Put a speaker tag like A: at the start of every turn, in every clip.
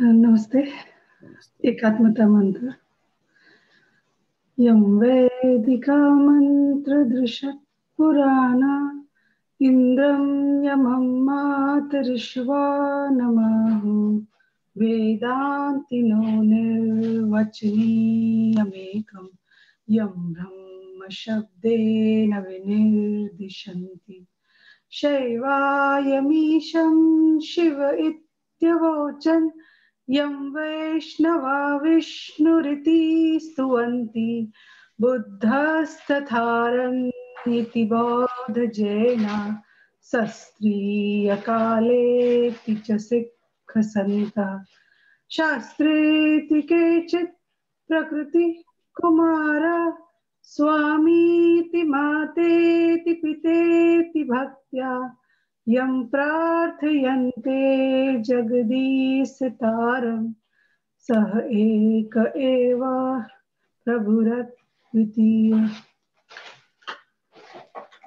A: नमस्ते एकात्मता मंत्र यम यं वेदिका मन्त्रदृशत् पुराणा इन्द्रं यमं मातरिष्वा नमः वेदांति नो वेदान्तिनो निर्वचनीयमेकं यं ब्रह्मशब्देन विनिर्दिशन्ति शैवायमीशं शिव इत्यवोचन् यं वैष्णवा विष्णुरिति स्तुवन्ति बुद्धस्तथारन्निति बौद्धजैना सस्त्रीयकालेति च सिक्खसन्तः शास्त्रेति केचित् प्रकृतिकुमार स्वामीति मातेति पितेति भक्त्या यं प्रार्थयन्ते जगदीश जगदीशतारं सह एक एव द्वितीय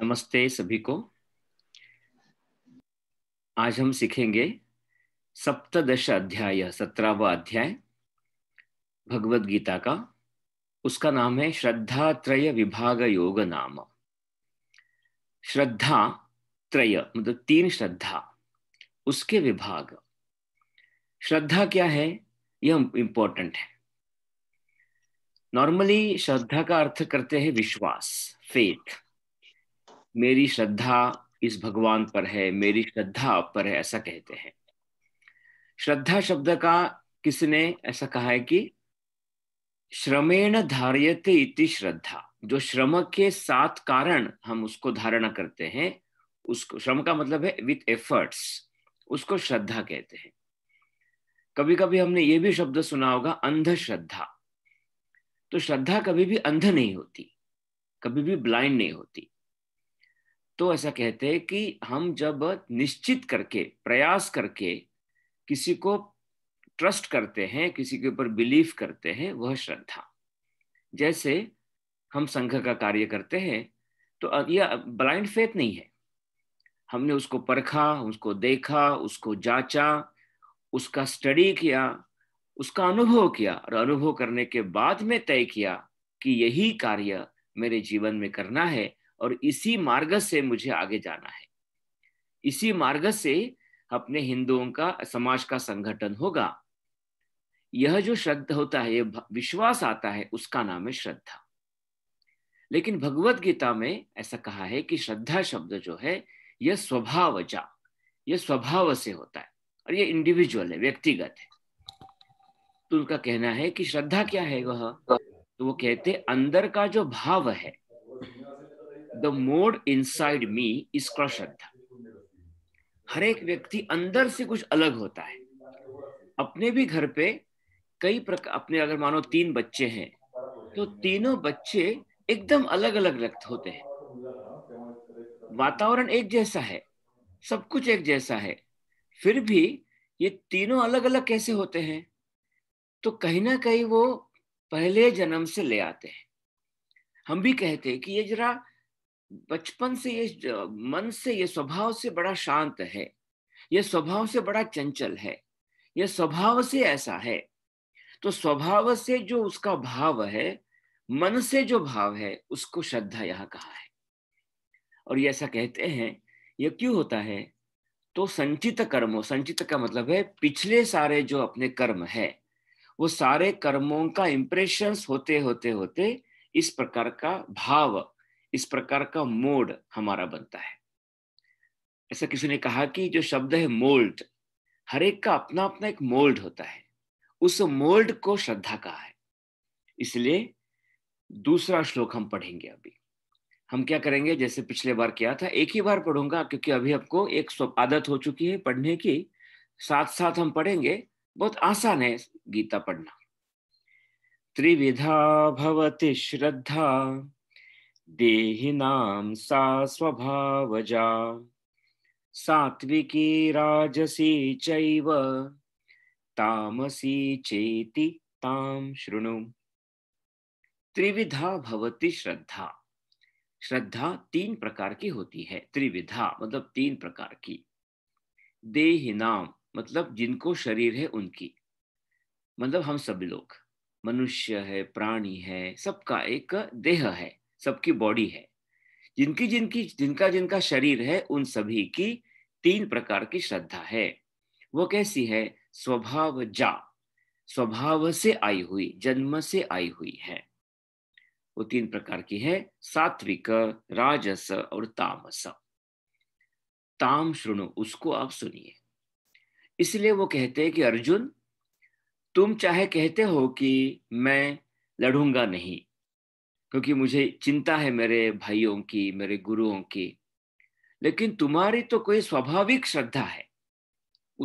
B: नमस्ते सभी को आज हम सीखेंगे सप्तदश अध्याय सत्रहवा अध्याय भगवत गीता का उसका नाम है श्रद्धा त्रय विभाग योग नाम श्रद्धा त्रय मतलब तीन श्रद्धा उसके विभाग श्रद्धा क्या है यह इंपॉर्टेंट है नॉर्मली श्रद्धा का अर्थ करते हैं विश्वास फेथ मेरी श्रद्धा इस भगवान पर है मेरी श्रद्धा आप पर है ऐसा कहते हैं श्रद्धा शब्द का किसने ऐसा कहा है कि श्रमेण धार्यते इति श्रद्धा जो श्रम के साथ कारण हम उसको धारणा करते हैं उसको श्रम का मतलब है विथ एफर्ट्स उसको श्रद्धा कहते हैं कभी कभी हमने ये भी शब्द सुना होगा अंधश्रद्धा तो श्रद्धा कभी भी अंध नहीं होती कभी भी ब्लाइंड नहीं होती तो ऐसा कहते हैं कि हम जब निश्चित करके प्रयास करके किसी को ट्रस्ट करते हैं किसी के ऊपर बिलीव करते हैं वह श्रद्धा जैसे हम संघ का कार्य करते हैं तो यह ब्लाइंड फेथ नहीं है हमने उसको परखा उसको देखा उसको जांचा उसका स्टडी किया उसका अनुभव किया और अनुभव करने के बाद में तय किया कि यही कार्य मेरे जीवन में करना है और इसी मार्ग से मुझे आगे जाना है इसी मार्ग से अपने हिंदुओं का समाज का संगठन होगा यह जो श्रद्धा होता है विश्वास आता है उसका नाम है श्रद्धा लेकिन भगवत गीता में ऐसा कहा है कि श्रद्धा शब्द जो है यह जा यह स्वभाव से होता है और यह इंडिविजुअल है व्यक्तिगत है तो उनका कहना है कि श्रद्धा क्या है वह तो वो कहते अंदर का जो भाव है the mode inside me is श्रद्धा हर एक व्यक्ति अंदर से कुछ अलग होता है अपने भी घर पे कई प्रकार अपने अगर मानो तीन बच्चे हैं तो तीनों बच्चे एकदम अलग अलग रक्त होते हैं वातावरण एक जैसा है सब कुछ एक जैसा है फिर भी ये तीनों अलग अलग कैसे होते हैं तो कहीं ना कहीं वो पहले जन्म से ले आते हैं हम भी कहते हैं कि ये जरा बचपन से ये मन से ये स्वभाव से बड़ा शांत है ये स्वभाव से बड़ा चंचल है ये स्वभाव से ऐसा है तो स्वभाव से जो उसका भाव है मन से जो भाव है उसको श्रद्धा यहाँ कहा है और ये ऐसा कहते हैं ये क्यों होता है तो संचित कर्मो संचित का मतलब है पिछले सारे जो अपने कर्म है वो सारे कर्मों का इम्प्रेशन होते होते होते इस प्रकार का भाव इस प्रकार का मोड हमारा बनता है ऐसा किसी ने कहा कि जो शब्द है मोल्ड हर एक का अपना अपना एक मोल्ड होता है उस मोल्ड को श्रद्धा कहा है इसलिए दूसरा श्लोक हम पढ़ेंगे अभी हम क्या करेंगे जैसे पिछले बार किया था एक ही बार पढ़ूंगा क्योंकि अभी आपको एक आदत हो चुकी है पढ़ने की साथ साथ हम पढ़ेंगे बहुत आसान है गीता पढ़ना त्रिविधा भवती श्रद्धा देहिनाम सा स्वभावजा सात्विकी राजसी चैव तामसी चेति ताम श्रृणु त्रिविधा भवती श्रद्धा श्रद्धा तीन प्रकार की होती है त्रिविधा मतलब तीन प्रकार की देह नाम मतलब जिनको शरीर है उनकी मतलब हम सब लोग मनुष्य है प्राणी है सबका एक देह है सबकी बॉडी है जिनकी जिनकी जिनका जिनका शरीर है उन सभी की तीन प्रकार की श्रद्धा है वो कैसी है स्वभाव जा स्वभाव से आई हुई जन्म से आई हुई है वो तीन प्रकार की है सात्विक राजस और तामस ताम श्रुणु उसको आप सुनिए इसलिए वो कहते हैं कि अर्जुन तुम चाहे कहते हो कि मैं लड़ूंगा नहीं क्योंकि मुझे चिंता है मेरे भाइयों की मेरे गुरुओं की लेकिन तुम्हारी तो कोई स्वाभाविक श्रद्धा है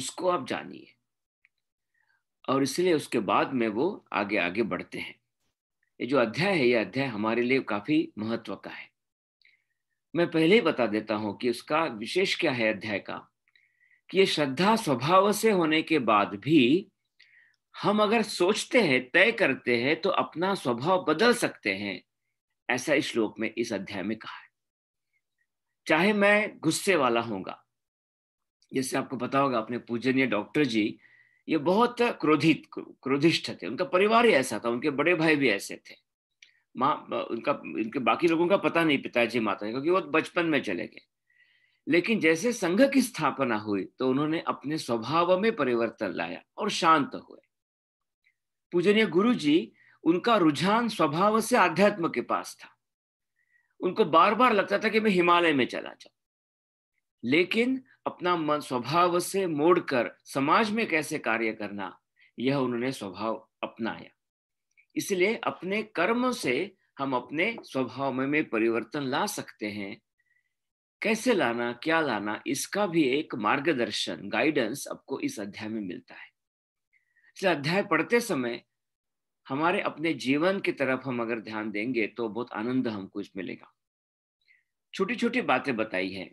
B: उसको आप जानिए और इसलिए उसके बाद में वो आगे आगे बढ़ते हैं ये जो अध्याय है यह अध्याय हमारे लिए काफी महत्व का है मैं पहले ही बता देता हूं कि उसका विशेष क्या है अध्याय का कि ये श्रद्धा स्वभाव से होने के बाद भी हम अगर सोचते हैं तय करते हैं तो अपना स्वभाव बदल सकते हैं ऐसा इस श्लोक में इस अध्याय में कहा है चाहे मैं गुस्से वाला होगा जैसे आपको पता होगा अपने पूजनीय डॉक्टर जी ये बहुत क्रोधित क्रोधिष्ठ थे उनका परिवार ही ऐसा था उनके बड़े भाई भी ऐसे थे माँ उनका उनके बाकी लोगों का पता नहीं पिताजी माता क्योंकि वो बचपन में चले गए लेकिन जैसे संघ की स्थापना हुई तो उन्होंने अपने स्वभाव में परिवर्तन लाया और शांत हुए पूजनीय गुरु जी उनका रुझान स्वभाव से आध्यात्म के पास था उनको बार बार लगता था कि मैं हिमालय में चला जाऊं लेकिन अपना मन स्वभाव से मोड़कर समाज में कैसे कार्य करना यह उन्होंने स्वभाव अपनाया इसलिए अपने कर्म से हम अपने स्वभाव में, में परिवर्तन ला सकते हैं कैसे लाना क्या लाना इसका भी एक मार्गदर्शन गाइडेंस आपको इस अध्याय में मिलता है इसलिए अध्याय पढ़ते समय हमारे अपने जीवन की तरफ हम अगर ध्यान देंगे तो बहुत आनंद हमको इसमें मिलेगा छोटी छोटी बातें बताई है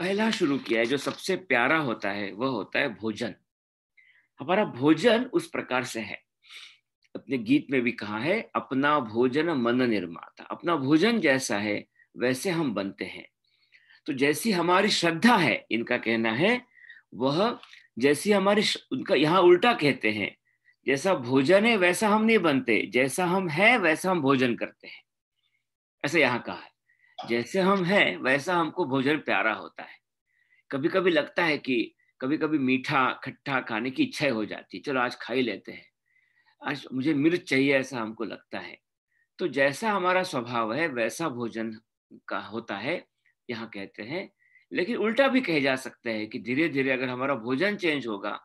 B: पहला शुरू किया है जो सबसे प्यारा होता है वह होता है भोजन हमारा भोजन उस प्रकार से है अपने गीत में भी कहा है अपना भोजन मन निर्माता अपना भोजन जैसा है वैसे हम बनते हैं तो जैसी हमारी श्रद्धा है इनका कहना है वह जैसी हमारी उनका यहाँ उल्टा कहते हैं जैसा भोजन है वैसा हम नहीं बनते जैसा हम है वैसा हम भोजन करते हैं ऐसा यहाँ कहा है जैसे हम हैं वैसा हमको भोजन प्यारा होता है कभी कभी लगता है कि कभी कभी मीठा खट्टा खाने की इच्छा हो जाती है चलो आज खा ही लेते हैं आज मुझे मिर्च चाहिए ऐसा हमको लगता है तो जैसा हमारा स्वभाव है वैसा भोजन का होता है यहाँ कहते हैं लेकिन उल्टा भी कह जा सकते हैं कि धीरे धीरे अगर हमारा भोजन चेंज होगा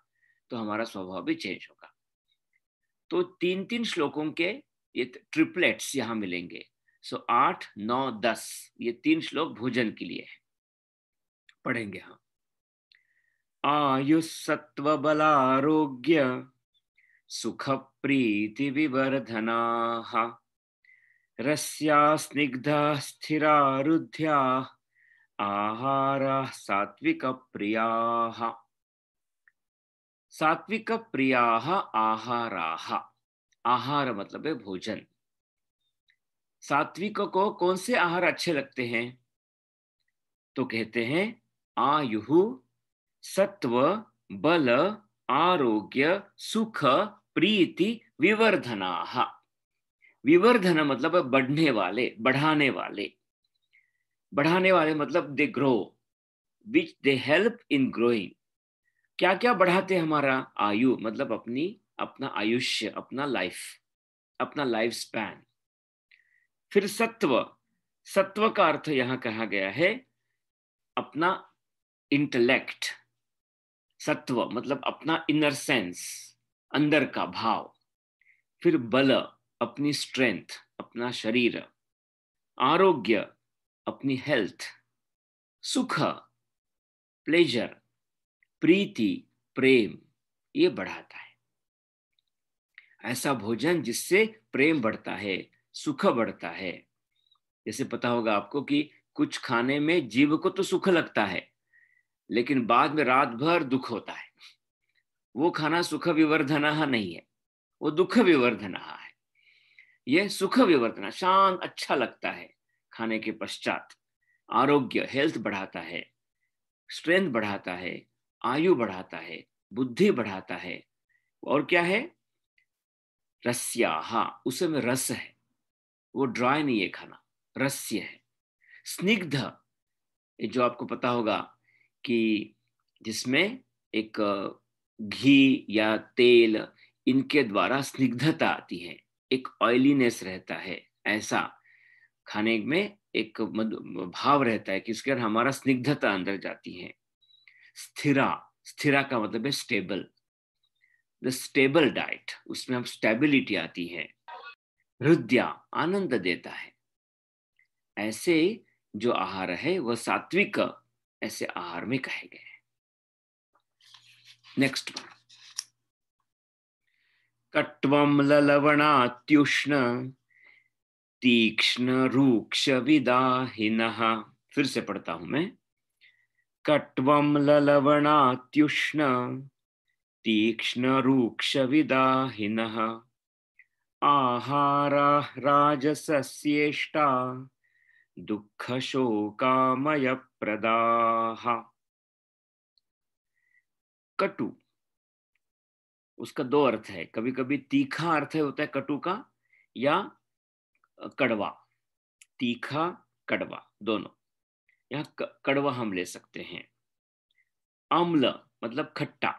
B: तो हमारा स्वभाव भी चेंज होगा तो तीन तीन श्लोकों के ये ट्रिपलेट्स यहाँ मिलेंगे सो आठ नौ दस ये तीन श्लोक भोजन के लिए है पढ़ेंगे हम आयु सत्व आरोग्य सुख प्रीति विवर्धना रस्या स्निग्ध स्थिरा आहार आहारा सात्विक प्रिया सात्विक प्रिया आहारा आहार मतलब है भोजन सात्विक को कौन से आहार अच्छे लगते हैं तो कहते हैं आयु सत्व बल आरोग्य सुख प्रीति विवर्धना विवर्धन मतलब बढ़ने वाले बढ़ाने वाले बढ़ाने वाले मतलब they grow which they help in growing क्या क्या बढ़ाते हमारा आयु मतलब अपनी अपना आयुष्य अपना लाइफ अपना लाइफ स्पैन फिर सत्व सत्व का अर्थ यहां कहा गया है अपना इंटेलेक्ट सत्व मतलब अपना इनर सेंस अंदर का भाव फिर बल अपनी स्ट्रेंथ अपना शरीर आरोग्य अपनी हेल्थ सुख प्लेजर प्रीति प्रेम ये बढ़ाता है ऐसा भोजन जिससे प्रेम बढ़ता है सुख बढ़ता है जैसे पता होगा आपको कि कुछ खाने में जीव को तो सुख लगता है लेकिन बाद में रात भर दुख होता है वो खाना सुख विवर्धना नहीं है वो दुख विवर्धना है यह सुख विवर्धना शांत अच्छा लगता है खाने के पश्चात आरोग्य हेल्थ बढ़ाता है स्ट्रेंथ बढ़ाता है आयु बढ़ाता है बुद्धि बढ़ाता है और क्या है रस्या हा उसे में रस है वो ड्राई नहीं है खाना रस्य है स्निग्ध जो आपको पता होगा कि जिसमें एक घी या तेल इनके द्वारा स्निग्धता आती है एक ऑयलीनेस रहता है ऐसा खाने में एक भाव रहता है कि इसके अंदर हमारा स्निग्धता अंदर जाती है स्थिरा स्थिरा का मतलब है स्टेबल द स्टेबल डाइट उसमें हम स्टेबिलिटी आती है हृदय आनंद देता है ऐसे जो आहार है वह सात्विक ऐसे आहार में कहे गए नेक्स्ट वन ललवणात्युष्ण तीक्ष्ण रूक्ष विदाहीन फिर से पढ़ता हूं मैं कट्वम ललवणात्युष्ण तीक्ष्ण रूक्ष विदाहीन आहाराः राजसस्येष्टा दुःखशोकामयप्रदाः कटु उसका दो अर्थ है कभी कभी तीखा अर्थ होता है कटु का या कड़वा तीखा कड़वा दोनों यह कड़वा हम ले सकते हैं अम्ल मतलब खट्टा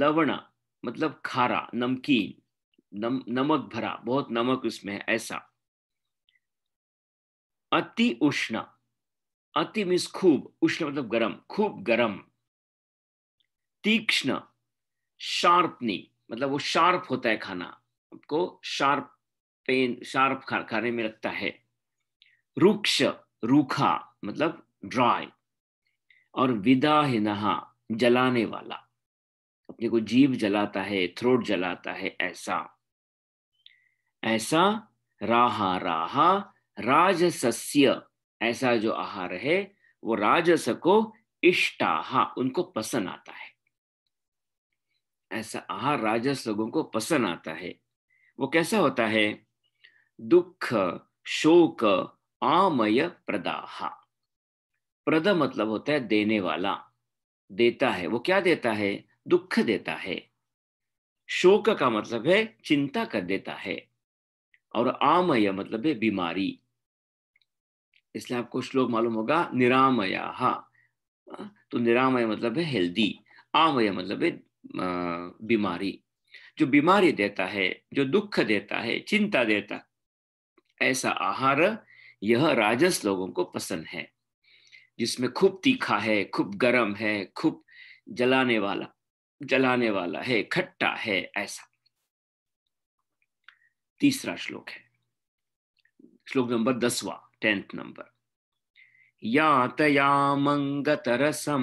B: लवण मतलब खारा नमकीन नम, नमक भरा बहुत नमक उसमें है ऐसा अति उष्ण अति मीन्स खूब उष्ण मतलब गरम खूब गरम तीक्ष्ण शार्पनी मतलब वो शार्प होता है खाना आपको शार्प पेन शार्प खा, खाने में लगता है रुक्ष रूखा मतलब ड्राई और विदाहिनहा जलाने वाला अपने को जीव जलाता है थ्रोट जलाता है ऐसा ऐसा राहा राहा राजसस्य ऐसा जो आहार है वो राजस को इष्टाहा उनको पसंद आता है ऐसा आहार राजस लोगों को पसंद आता है वो कैसा होता है दुख शोक आमय प्रदाहा प्रद मतलब होता है देने वाला देता है वो क्या देता है दुख देता है शोक का मतलब है चिंता कर देता है और आमय मतलब है बीमारी इसलिए आपको श्लोक मालूम होगा निरामया हा तो निरामय मतलब है हेल्दी आमय मतलब है बीमारी जो बीमारी देता है जो दुख देता है चिंता देता ऐसा आहार यह राजस लोगों को पसंद है जिसमें खूब तीखा है खूब गर्म है खूब जलाने वाला जलाने वाला है खट्टा है ऐसा तीसरा श्लोक है श्लोक नंबर दसवा टेंथ नंबर यातयामङ्गतरसं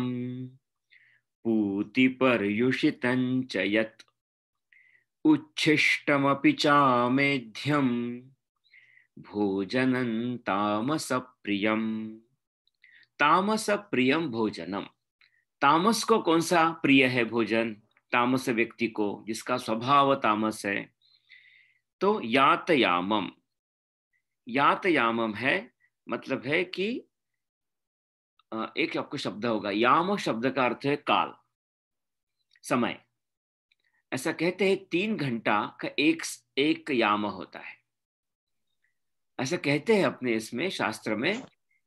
B: पूतिपर्युषितं च चाध्यम भोजन तामस प्रियम तामस प्रियम भोजनम तामस को कौन सा प्रिय है भोजन तामस व्यक्ति को जिसका स्वभाव तामस है तो यातयामम यातयामम है मतलब है कि एक आपको शब्द होगा याम शब्द का अर्थ है काल समय ऐसा कहते हैं तीन घंटा का एक एक याम होता है ऐसा कहते हैं अपने इसमें शास्त्र में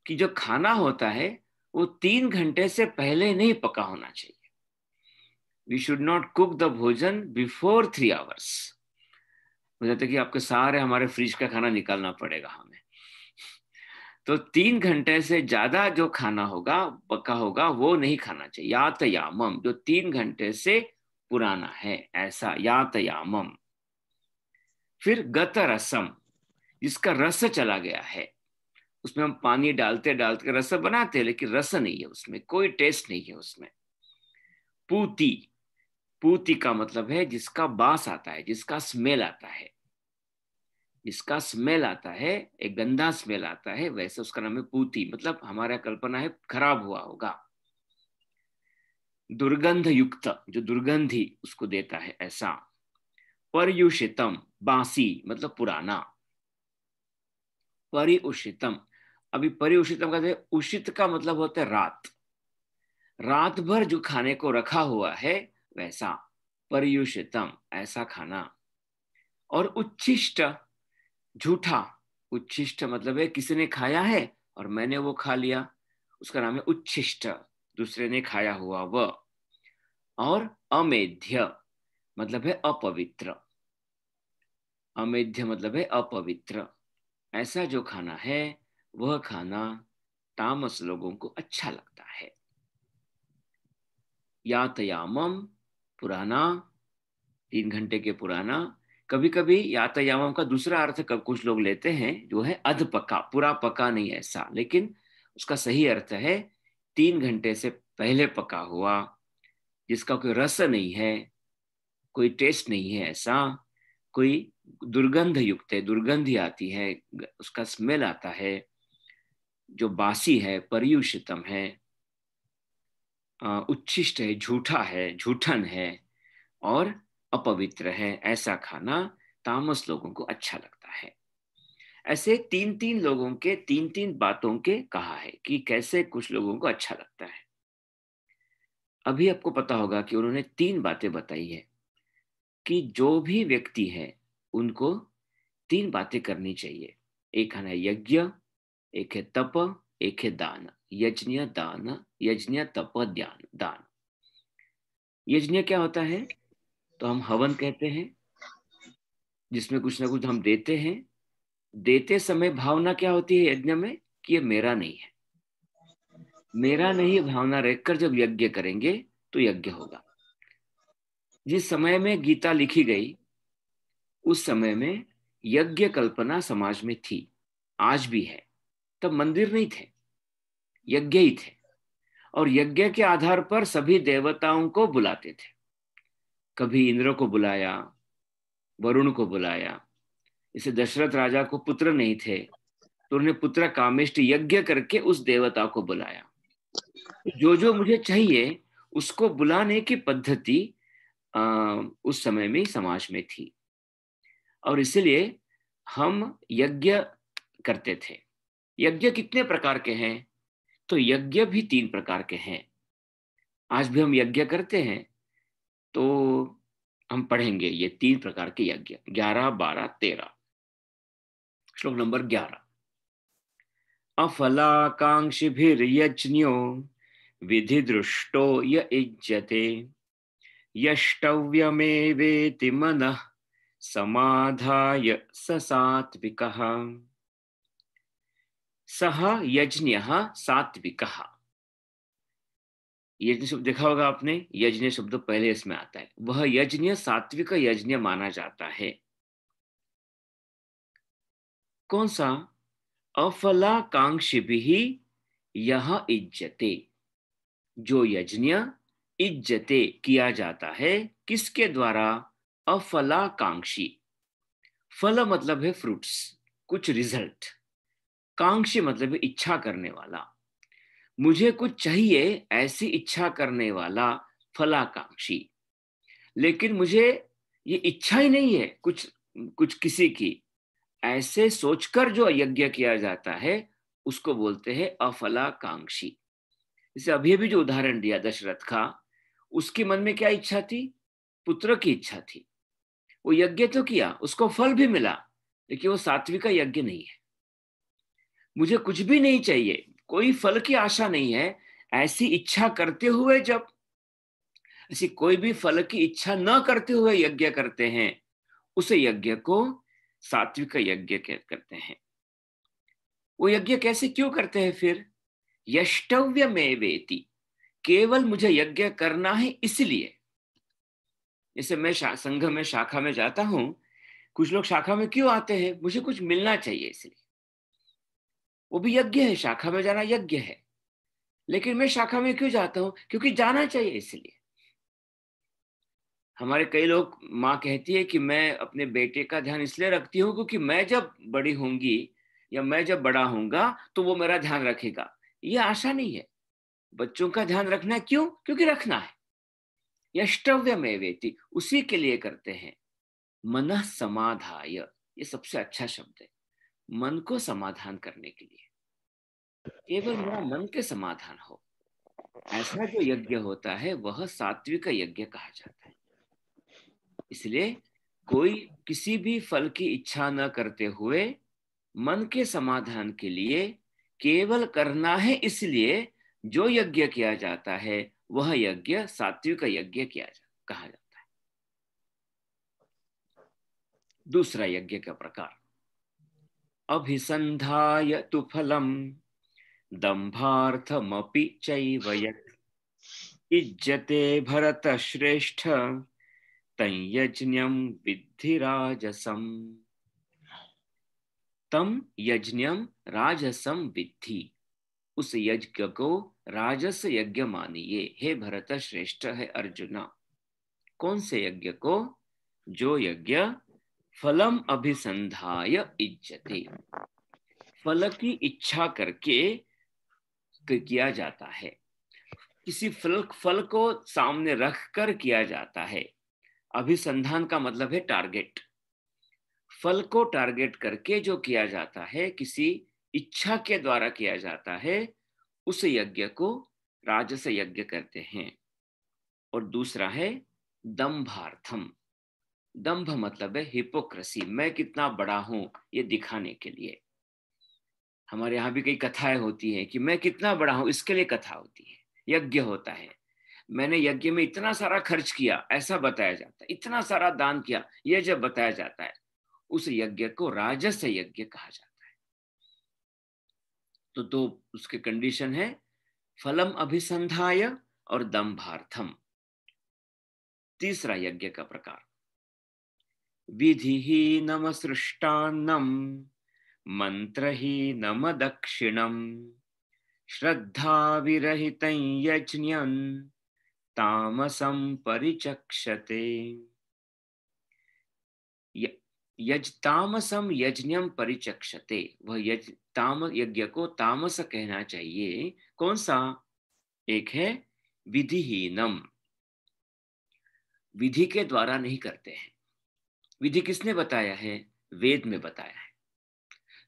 B: कि जो खाना होता है वो तीन घंटे से पहले नहीं पका होना चाहिए we should not cook the भोजन बिफोर थ्री आवर्स हो जाता है कि आपके सारे हमारे फ्रिज का खाना निकालना पड़ेगा हमें तो तीन घंटे से ज्यादा जो खाना होगा पक्का होगा वो नहीं खाना चाहिए यातयामम जो तीन घंटे से पुराना है ऐसा यातयामम फिर गत रसम जिसका रस चला गया है उसमें हम पानी डालते डालते रस बनाते हैं लेकिन रस नहीं है उसमें कोई टेस्ट नहीं है उसमें पूती पूति का मतलब है जिसका बास आता है जिसका स्मेल आता है जिसका स्मेल आता है एक गंदा स्मेल आता है वैसे उसका नाम है पूति मतलब हमारा कल्पना है खराब हुआ होगा दुर्गंध युक्त जो दुर्गंधी उसको देता है ऐसा पर्युषितम बासी मतलब पुराना परिउषितम अभी परिउषितम कहते हैं उषित का मतलब होता है रात रात भर जो खाने को रखा हुआ है वैसा परयुषितम ऐसा खाना और उच्छिष्ट झूठा उच्छिष्ट मतलब है किसी ने खाया है और मैंने वो खा लिया उसका नाम है उच्छिष्ट दूसरे ने खाया हुआ वह और अमेध्य मतलब है अपवित्र अमेध्य मतलब है अपवित्र ऐसा जो खाना है वह खाना तामस लोगों को अच्छा लगता है यातयामम पुराना तीन घंटे के पुराना कभी कभी यातायाम का दूसरा अर्थ कुछ लोग लेते हैं जो है अध पका पूरा पका नहीं ऐसा लेकिन उसका सही अर्थ है तीन घंटे से पहले पका हुआ जिसका कोई रस नहीं है कोई टेस्ट नहीं है ऐसा कोई दुर्गंध युक्त है दुर्गंध आती है उसका स्मेल आता है जो बासी है पर्युषितम है उच्छिष्ट है झूठा है झूठन है और अपवित्र है ऐसा खाना तामस लोगों को अच्छा लगता है ऐसे तीन तीन लोगों के तीन तीन बातों के कहा है कि कैसे कुछ लोगों को अच्छा लगता है अभी आपको पता होगा कि उन्होंने तीन बातें बताई है कि जो भी व्यक्ति है उनको तीन बातें करनी चाहिए एक है यज्ञ एक है तप एक है दान यज्ञ दान यज्ञ तप ध्यान दान यज्ञ क्या होता है तो हम हवन कहते हैं जिसमें कुछ ना कुछ हम देते हैं देते समय भावना क्या होती है यज्ञ में कि ये मेरा नहीं है मेरा नहीं भावना रखकर जब यज्ञ करेंगे तो यज्ञ होगा जिस समय में गीता लिखी गई उस समय में यज्ञ कल्पना समाज में थी आज भी है तब मंदिर नहीं थे यज्ञ ही थे और यज्ञ के आधार पर सभी देवताओं को बुलाते थे कभी इंद्र को बुलाया वरुण को बुलाया इसे दशरथ राजा को पुत्र नहीं थे तो उन्हें पुत्र कामिष्ट यज्ञ करके उस देवता को बुलाया जो जो मुझे चाहिए उसको बुलाने की पद्धति उस समय में समाज में थी और इसलिए हम यज्ञ करते थे यज्ञ कितने प्रकार के हैं तो यज्ञ भी तीन प्रकार के हैं आज भी हम यज्ञ करते हैं तो हम पढ़ेंगे ये तीन प्रकार के यज्ञ ग्यारह बारह तेरह श्लोक नंबर ग्यारह यज्ञो विधि दृष्टो य इज्जते यष्टव्यमेवेति मनः समाधाय स सह यज्ञ सात्विक यज्ञ शब्द देखा होगा आपने यज्ञ शब्द पहले इसमें आता है वह यज्ञ सात्विक यज्ञ माना जाता है कौन सा अफलाकांक्षी भी यह इज्जते जो यज्ञ इज्जते किया जाता है किसके द्वारा अफलाकांक्षी फल मतलब है फ्रूट्स कुछ रिजल्ट कांक्षी मतलब इच्छा करने वाला मुझे कुछ चाहिए ऐसी इच्छा करने वाला फलाकांक्षी लेकिन मुझे ये इच्छा ही नहीं है कुछ कुछ किसी की ऐसे सोचकर जो यज्ञ किया जाता है उसको बोलते हैं अफलाकांक्षी इसे अभी अभी जो उदाहरण दिया दशरथ का उसके मन में क्या इच्छा थी पुत्र की इच्छा थी वो यज्ञ तो किया उसको फल भी मिला लेकिन वो सात्विक यज्ञ नहीं है मुझे कुछ भी नहीं चाहिए कोई फल की आशा नहीं है ऐसी इच्छा करते हुए जब ऐसी कोई भी फल की इच्छा न करते हुए यज्ञ करते हैं उस यज्ञ को सात्विक यज्ञ करते हैं वो यज्ञ कैसे क्यों करते हैं फिर यष्टव्य में वेती केवल मुझे यज्ञ करना है इसलिए जैसे मैं संघ में शाखा में जाता हूं कुछ लोग शाखा में क्यों आते हैं मुझे कुछ मिलना चाहिए इसलिए वो भी यज्ञ है शाखा में जाना यज्ञ है लेकिन मैं शाखा में क्यों जाता हूं क्योंकि जाना चाहिए इसलिए हमारे कई लोग माँ कहती है कि मैं अपने बेटे का ध्यान इसलिए रखती हूँ क्योंकि मैं जब बड़ी होंगी या मैं जब बड़ा होऊंगा तो वो मेरा ध्यान रखेगा ये आशा नहीं है बच्चों का ध्यान रखना क्यों क्योंकि रखना है यष्टव्य में वेती उसी के लिए करते हैं मन समाधाय ये सबसे अच्छा शब्द है मन को समाधान करने के लिए केवल मेरा हाँ। मन के समाधान हो ऐसा जो यज्ञ होता है वह सात्विक यज्ञ कहा जाता है इसलिए कोई किसी भी फल की इच्छा न करते हुए मन के समाधान के लिए केवल करना है इसलिए जो यज्ञ किया जाता है वह यज्ञ सात्विक यज्ञ किया जा, कहा जाता है दूसरा यज्ञ का प्रकार अभिसन्धाय तु फलं दम्भार्थमपि चैव यत् इज्यते भरतश्रेष्ठ तं यज्ञं विद्धिराजसम् तम यज्ञम राजसम विद्धि उस यज्ञ को राजस यज्ञ मानिए हे भरत श्रेष्ठ है अर्जुना कौन से यज्ञ को जो यज्ञ फलम अभिसंधाय इज्जते फल की इच्छा करके किया जाता है किसी फल फल को सामने रख कर किया जाता है अभिसंधान का मतलब है टारगेट फल को टारगेट करके जो किया जाता है किसी इच्छा के द्वारा किया जाता है उस यज्ञ को राजस यज्ञ करते हैं और दूसरा है दम्भार्थम दंभ मतलब है हिपोक्रेसी मैं कितना बड़ा हूं ये दिखाने के लिए हमारे यहाँ भी कई कथाएं होती हैं कि मैं कितना बड़ा हूं इसके लिए कथा होती है यज्ञ होता है मैंने यज्ञ में इतना सारा खर्च किया ऐसा बताया जाता है इतना सारा दान किया यह जब बताया जाता है उस यज्ञ को राजस यज्ञ कहा जाता है तो दो तो उसके कंडीशन है फलम अभिसंधाय और दम्भार्थम तीसरा यज्ञ का प्रकार विधिहीनमसृष्टान्नं मन्त्रहीनमदक्षिणं श्रद्धाविरहितं यज्ञं तामसं परिचक्षते यज तामसम यज्ञम परिचक्षते वह यज ताम यज्ञ को तामस कहना चाहिए कौन सा एक है विधिहीनम विधि के द्वारा नहीं करते हैं विधि किसने बताया है वेद में बताया है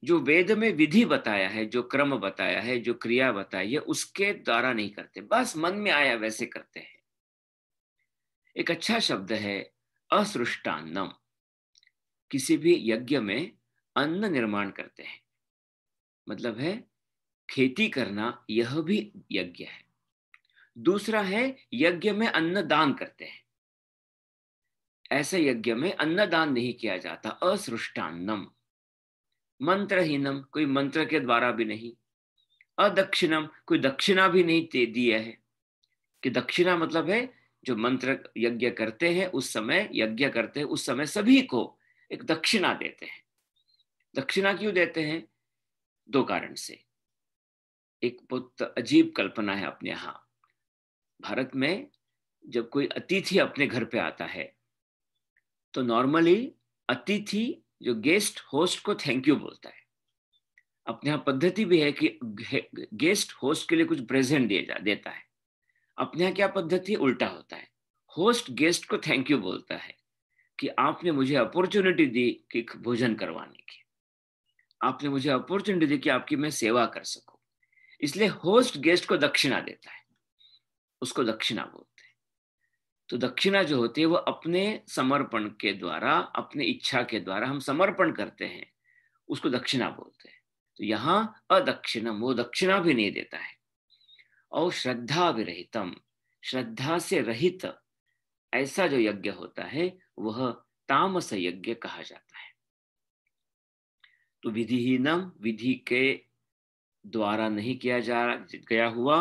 B: जो वेद में विधि बताया है जो क्रम बताया है जो क्रिया बताई है उसके द्वारा नहीं करते बस मन में आया वैसे करते हैं एक अच्छा शब्द है असृष्टान्नम किसी भी यज्ञ में अन्न निर्माण करते हैं मतलब है खेती करना यह भी यज्ञ है दूसरा है यज्ञ में अन्न दान करते हैं ऐसे यज्ञ में अन्नदान नहीं किया जाता असृष्टान्नम मंत्रहीनम कोई मंत्र के द्वारा भी नहीं अदक्षिणम कोई दक्षिणा भी नहीं दे दिया है कि दक्षिणा मतलब है जो मंत्र यज्ञ करते हैं उस समय यज्ञ करते हैं उस समय सभी को एक दक्षिणा देते हैं दक्षिणा क्यों देते हैं दो कारण से एक बहुत अजीब कल्पना है अपने यहां भारत में जब कोई अतिथि अपने घर पे आता है तो नॉर्मली अतिथि जो गेस्ट होस्ट को थैंक यू बोलता है अपने यहाँ पद्धति भी है कि गेस्ट होस्ट के लिए कुछ प्रेजेंट दे जा देता है अपने यहाँ क्या पद्धति उल्टा होता है होस्ट गेस्ट को थैंक यू बोलता है कि आपने मुझे अपॉर्चुनिटी दी कि भोजन करवाने की आपने मुझे अपॉर्चुनिटी दी कि आपकी मैं सेवा कर सकूं इसलिए होस्ट गेस्ट को दक्षिणा देता है उसको दक्षिणा बोलता तो दक्षिणा जो होती है वो अपने समर्पण के द्वारा अपने इच्छा के द्वारा हम समर्पण करते हैं उसको दक्षिणा बोलते हैं तो यहाँ अदक्षिणम वो दक्षिणा भी नहीं देता है और श्रद्धा विरहितम श्रद्धा से रहित ऐसा जो यज्ञ होता है वह तामस यज्ञ कहा जाता है तो विधिहीनम विधि के द्वारा नहीं किया जा गया हुआ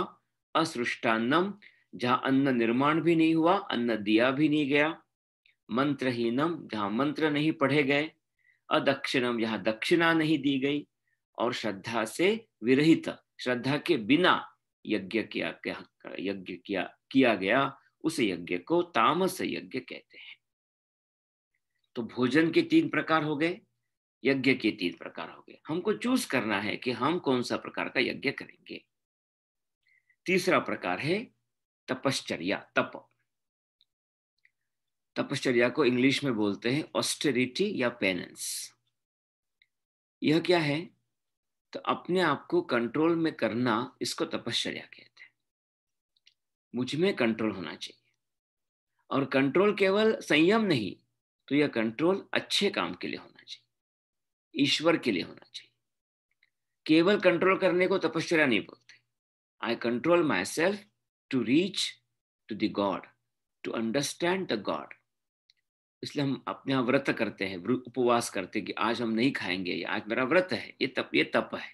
B: असृष्टान्नम जहां अन्न निर्माण भी नहीं हुआ अन्न दिया भी नहीं गया मंत्रहीनम जहां मंत्र नहीं पढ़े गए अदक्षिणम जहां दक्षिणा नहीं दी गई और श्रद्धा से विरहित श्रद्धा के बिना यज्ञ किया यज्ञ किया किया गया उस यज्ञ को तामस यज्ञ कहते हैं तो भोजन के तीन प्रकार हो गए यज्ञ के तीन प्रकार हो गए हमको चूज करना है कि हम कौन सा प्रकार का यज्ञ करेंगे तीसरा प्रकार है तपश्चर्या तप तपश्चर्या को इंग्लिश में बोलते हैं ऑस्टेरिटी या पेनेंस यह क्या है तो अपने आप को कंट्रोल में करना इसको तपश्चर्या कहते हैं मुझ में कंट्रोल होना चाहिए और कंट्रोल केवल संयम नहीं तो यह कंट्रोल अच्छे काम के लिए होना चाहिए ईश्वर के लिए होना चाहिए केवल कंट्रोल करने को तपश्चर्या नहीं बोलते I control myself to reach to god to understand the God इसलिए हम अपने यहाँ व्रत करते हैं उपवास करते हैं कि आज हम नहीं खाएंगे आज मेरा व्रत है ये तप ये तप है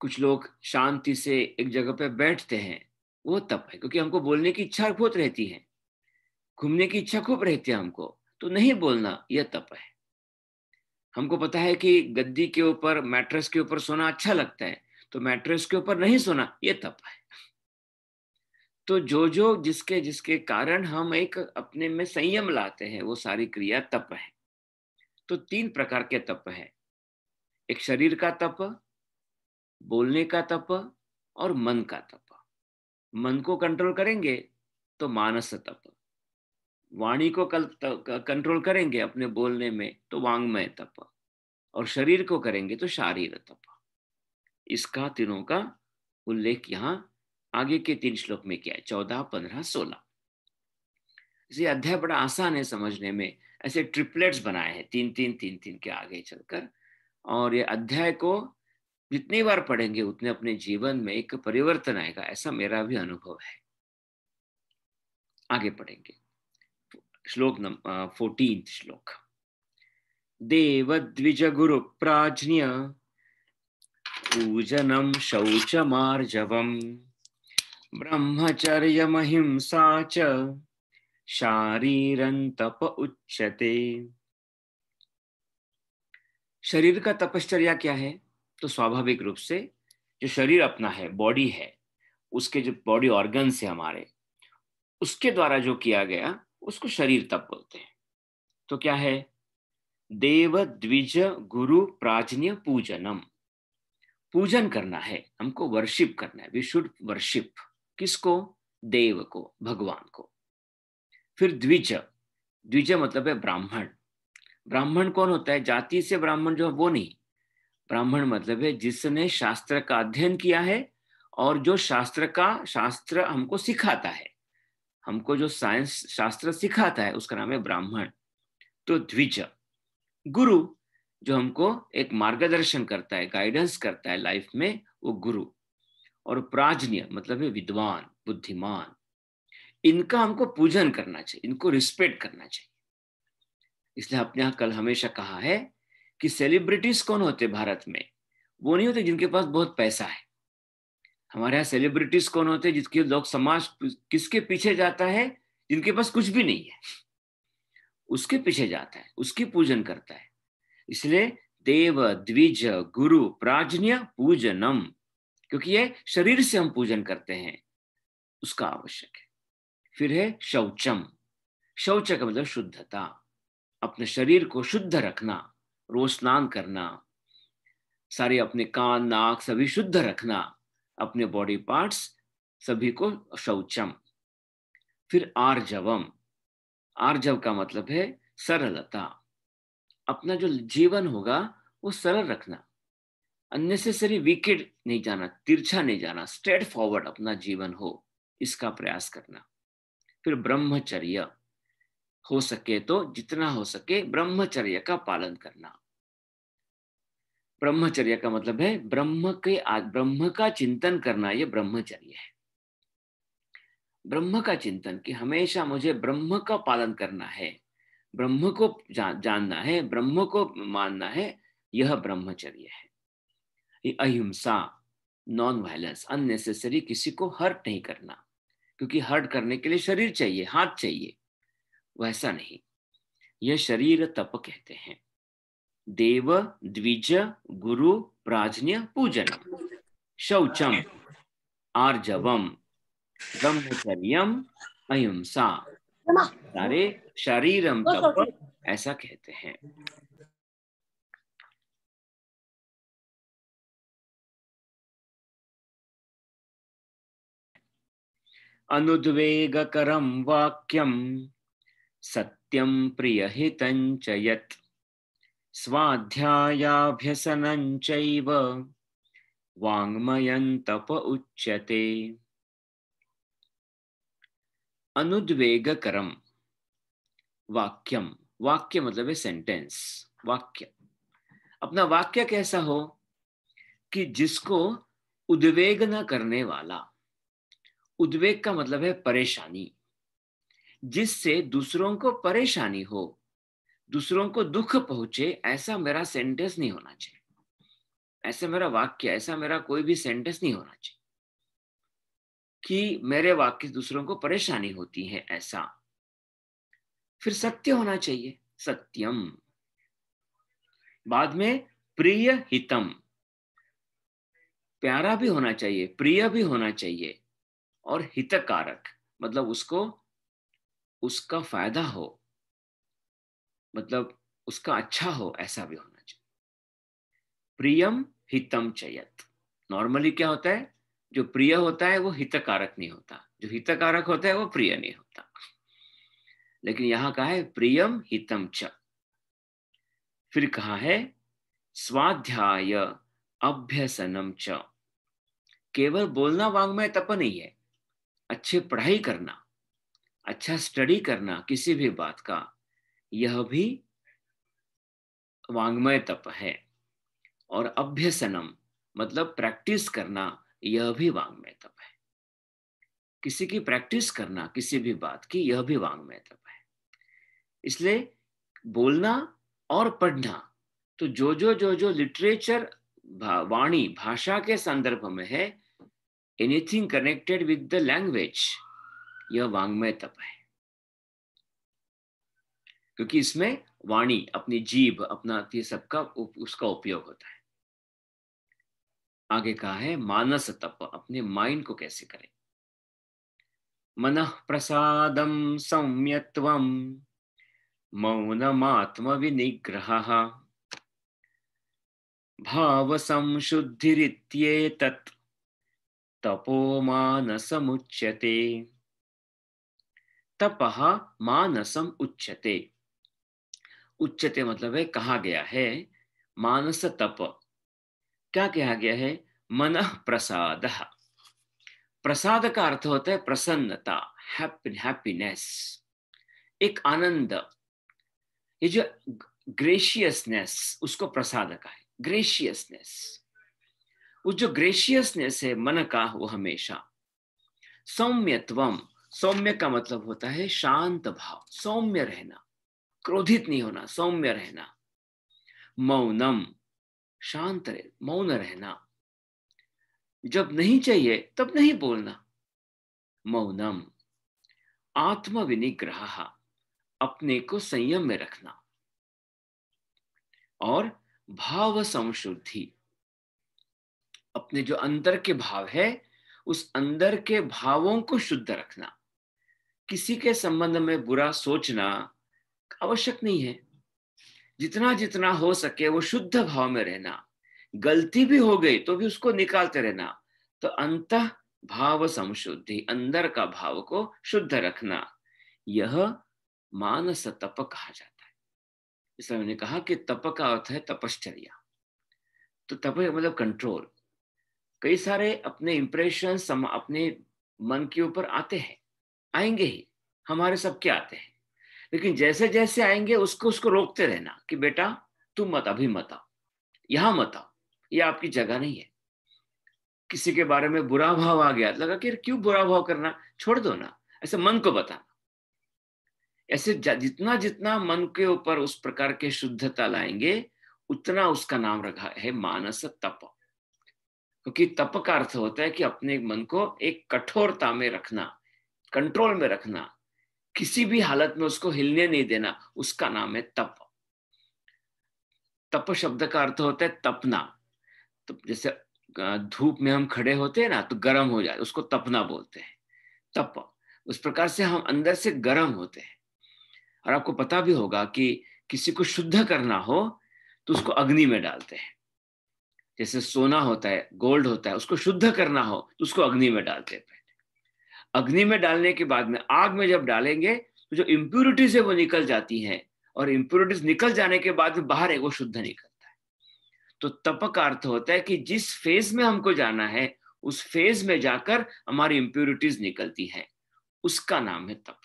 B: कुछ लोग शांति से एक जगह पे बैठते हैं वो तप है क्योंकि हमको बोलने की इच्छा बहुत रहती है घूमने की इच्छा खूब रहती है हमको तो नहीं बोलना यह तप है हमको पता है कि गद्दी के ऊपर मैट्रेस के ऊपर सोना अच्छा लगता है तो मैट्रेस के ऊपर नहीं सोना यह तप है तो जो जो जिसके जिसके कारण हम एक अपने में संयम लाते हैं वो सारी क्रिया तप है तो तीन प्रकार के तप है एक शरीर का तप बोलने का तप और मन का तप मन को कंट्रोल करेंगे तो मानस तप वाणी को कल कंट्रोल करेंगे अपने बोलने में तो वांग्मय तप और शरीर को करेंगे तो शारीर तप इसका तीनों का उल्लेख यहां आगे के तीन श्लोक में क्या है चौदह पंद्रह सोलह इसे अध्याय बड़ा आसान है समझने में ऐसे ट्रिपलेट्स बनाए हैं तीन तीन तीन तीन के आगे चलकर और ये अध्याय को जितनी बार पढ़ेंगे उतने अपने जीवन में एक परिवर्तन आएगा ऐसा मेरा भी अनुभव है आगे पढ़ेंगे श्लोक नंबर फोर्टीन श्लोक देव द्विज गुरु प्राज्ञ पूजनम शौच मार्जवम अहिंसा च शारीरं तप उच्यते शरीर का तपश्चर्या क्या है तो स्वाभाविक रूप से जो शरीर अपना है बॉडी है उसके जो बॉडी ऑर्गन्स है हमारे उसके द्वारा जो किया गया उसको शरीर तप बोलते हैं तो क्या है देव द्विज गुरु प्राजन्य पूजनम पूजन करना है हमको वर्शिप करना है वी शुड वर्शिप किसको देव को भगवान को फिर द्विज द्विज मतलब है ब्राह्मण ब्राह्मण कौन होता है जाति से ब्राह्मण जो है वो नहीं ब्राह्मण मतलब है जिसने शास्त्र का अध्ययन किया है और जो शास्त्र का शास्त्र हमको सिखाता है हमको जो साइंस शास्त्र सिखाता है उसका नाम है ब्राह्मण तो द्विज गुरु जो हमको एक मार्गदर्शन करता है गाइडेंस करता है लाइफ में वो गुरु और प्राजन्य मतलब है विद्वान बुद्धिमान इनका हमको पूजन करना चाहिए इनको रिस्पेक्ट करना चाहिए इसलिए अपने यहां कल हमेशा कहा है कि सेलिब्रिटीज कौन होते भारत में वो नहीं होते जिनके पास बहुत पैसा है हमारे यहाँ सेलिब्रिटीज कौन होते हैं जिसके लोग समाज किसके पीछे जाता है जिनके पास कुछ भी नहीं है उसके पीछे जाता है उसकी पूजन करता है इसलिए देव द्विज गुरु प्राजन्य पूजनम क्योंकि ये शरीर से हम पूजन करते हैं उसका आवश्यक है फिर है शौचम शौच का मतलब शुद्धता अपने शरीर को शुद्ध रखना रोज स्नान करना सारे अपने कान नाक सभी शुद्ध रखना अपने बॉडी पार्ट्स सभी को शौचम फिर आर्जवम आर्जव का मतलब है सरलता अपना जो जीवन होगा वो सरल रखना अननेसेसरी विकेट नहीं जाना तिरछा नहीं जाना स्ट्रेट फॉरवर्ड अपना जीवन हो इसका प्रयास करना फिर ब्रह्मचर्य हो सके तो जितना हो सके ब्रह्मचर्य का पालन करना ब्रह्मचर्य का मतलब है ब्रह्म के ब्रह्म का चिंतन करना यह ब्रह्मचर्य है ब्रह्म का चिंतन कि हमेशा मुझे ब्रह्म का पालन करना है ब्रह्म को जा, जानना है ब्रह्म को मानना है यह ब्रह्मचर्य है अहिंसा नॉन वायलेंस अननेसेसरी किसी को हर्ट नहीं करना क्योंकि हर्ट करने के लिए शरीर चाहिए हाथ चाहिए वैसा नहीं यह शरीर तप कहते हैं देव द्विज गुरु प्राजन्य पूजन शौचम आर्जवम ब्रह्मचर्यम अहिंसा सारे शरीरम
C: तप
A: ऐसा कहते हैं
C: अनुद्वेगकरं वाक्यं सत्यं
B: प्रियहितं च यत् स्वाध्यायाभ्यसनं चैव वाङ्मयं तप उच्यते अनुद्वेगकरम वाक्यम वाक्य मतलब है सेंटेंस वाक्य अपना वाक्य कैसा हो कि जिसको उद्वेग न करने वाला उद्वेग का मतलब है परेशानी जिससे दूसरों को परेशानी हो दूसरों को दुख पहुंचे ऐसा मेरा सेंटेंस नहीं होना चाहिए ऐसा मेरा वाक्य ऐसा मेरा कोई भी सेंटेंस नहीं होना चाहिए कि मेरे वाक्य दूसरों को परेशानी होती है ऐसा फिर सत्य होना चाहिए सत्यम बाद में प्रिय हितम प्यारा भी होना चाहिए प्रिय भी होना चाहिए और हितकारक मतलब उसको उसका फायदा हो मतलब उसका अच्छा हो ऐसा भी होना चाहिए प्रियम हितम चयत नॉर्मली क्या होता है जो प्रिय होता है वो हितकारक नहीं होता जो हितकारक होता है वो प्रिय नहीं होता लेकिन यहां कहा है प्रियम हितम च फिर कहा है स्वाध्याय अभ्यसनम च केवल बोलना वांग में तप नहीं है अच्छे पढ़ाई करना अच्छा स्टडी करना किसी भी बात का यह भी वांग्मय तप है और अभ्यसनम मतलब प्रैक्टिस करना यह भी वांग्मय तप है किसी की प्रैक्टिस करना किसी भी बात की यह भी वांग्मय तप है इसलिए बोलना और पढ़ना तो जो जो जो जो लिटरेचर वाणी भाषा के संदर्भ में है anything connected with the language यह वांग्मय तप है क्योंकि इसमें वाणी अपनी जीभ अपना ये सबका उसका उपयोग होता है आगे कहा है मानस तप अपने माइंड को कैसे करें मन प्रसाद सौम्यत्व मौनमात्म विनिग्रह भाव तत्व तपोमानसमुच्यते तपह मानसम उच्यते उच्चते मतलब है कहा गया है मानस तप क्या कहा गया है मन प्रसाद प्रसाद का अर्थ होता है प्रसन्नता हैप्पीनेस एक आनंद ये जो ग्रेशियसनेस उसको प्रसाद का है ग्रेशियसनेस उस जो ग्रेशियसनेस है मन का वो हमेशा सौम्यत्वम सौम्य का मतलब होता है शांत भाव सौम्य रहना क्रोधित नहीं होना सौम्य रहना मौनम शांत रह, मौन रहना जब नहीं चाहिए तब नहीं बोलना मौनम आत्मविनिग्रह अपने को संयम में रखना और भाव संशुद्धि अपने जो अंदर के भाव है उस अंदर के भावों को शुद्ध रखना किसी के संबंध में बुरा सोचना आवश्यक नहीं है जितना जितना हो सके वो शुद्ध भाव में रहना गलती भी हो गई तो भी उसको निकालते रहना तो अंत भाव संशुद्धि अंदर का भाव को शुद्ध रखना यह मानस तप कहा जाता है इसलिए मैंने कहा कि तप का अर्थ है तपश्चर्या तो तप मतलब कंट्रोल कई सारे अपने इम्प्रेशन हम अपने मन के ऊपर आते हैं आएंगे ही हमारे सबके आते हैं लेकिन जैसे जैसे आएंगे उसको उसको रोकते रहना कि बेटा तुम मत अभी मत आओ यहां मत आओ ये आपकी जगह नहीं है किसी के बारे में बुरा भाव आ गया लगा कि क्यों बुरा भाव करना छोड़ दो ना ऐसे मन को बताना ऐसे जितना जितना मन के ऊपर उस प्रकार के शुद्धता लाएंगे उतना उसका नाम रखा है मानस तप क्योंकि तप का अर्थ होता है कि अपने मन को एक कठोरता में रखना कंट्रोल में रखना किसी भी हालत में उसको हिलने नहीं देना उसका नाम है तप तप शब्द का अर्थ होता है तपना तो जैसे धूप में हम खड़े होते हैं ना तो गर्म हो जाए उसको तपना बोलते हैं तप उस प्रकार से हम अंदर से गर्म होते हैं और आपको पता भी होगा कि किसी को शुद्ध करना हो तो उसको अग्नि में डालते हैं जैसे सोना होता है गोल्ड होता है उसको शुद्ध करना हो तो उसको अग्नि में डालते हैं पहले अग्नि में डालने के बाद में आग में जब डालेंगे तो जो इम्प्यूरिटीज है वो निकल जाती हैं और इम्प्योरिटीज निकल जाने के बाद में बाहर है वो शुद्ध निकलता है तो तप का अर्थ होता है कि जिस फेज में हमको जाना है उस फेज में जाकर हमारी इम्प्योरिटीज निकलती हैं उसका नाम है तप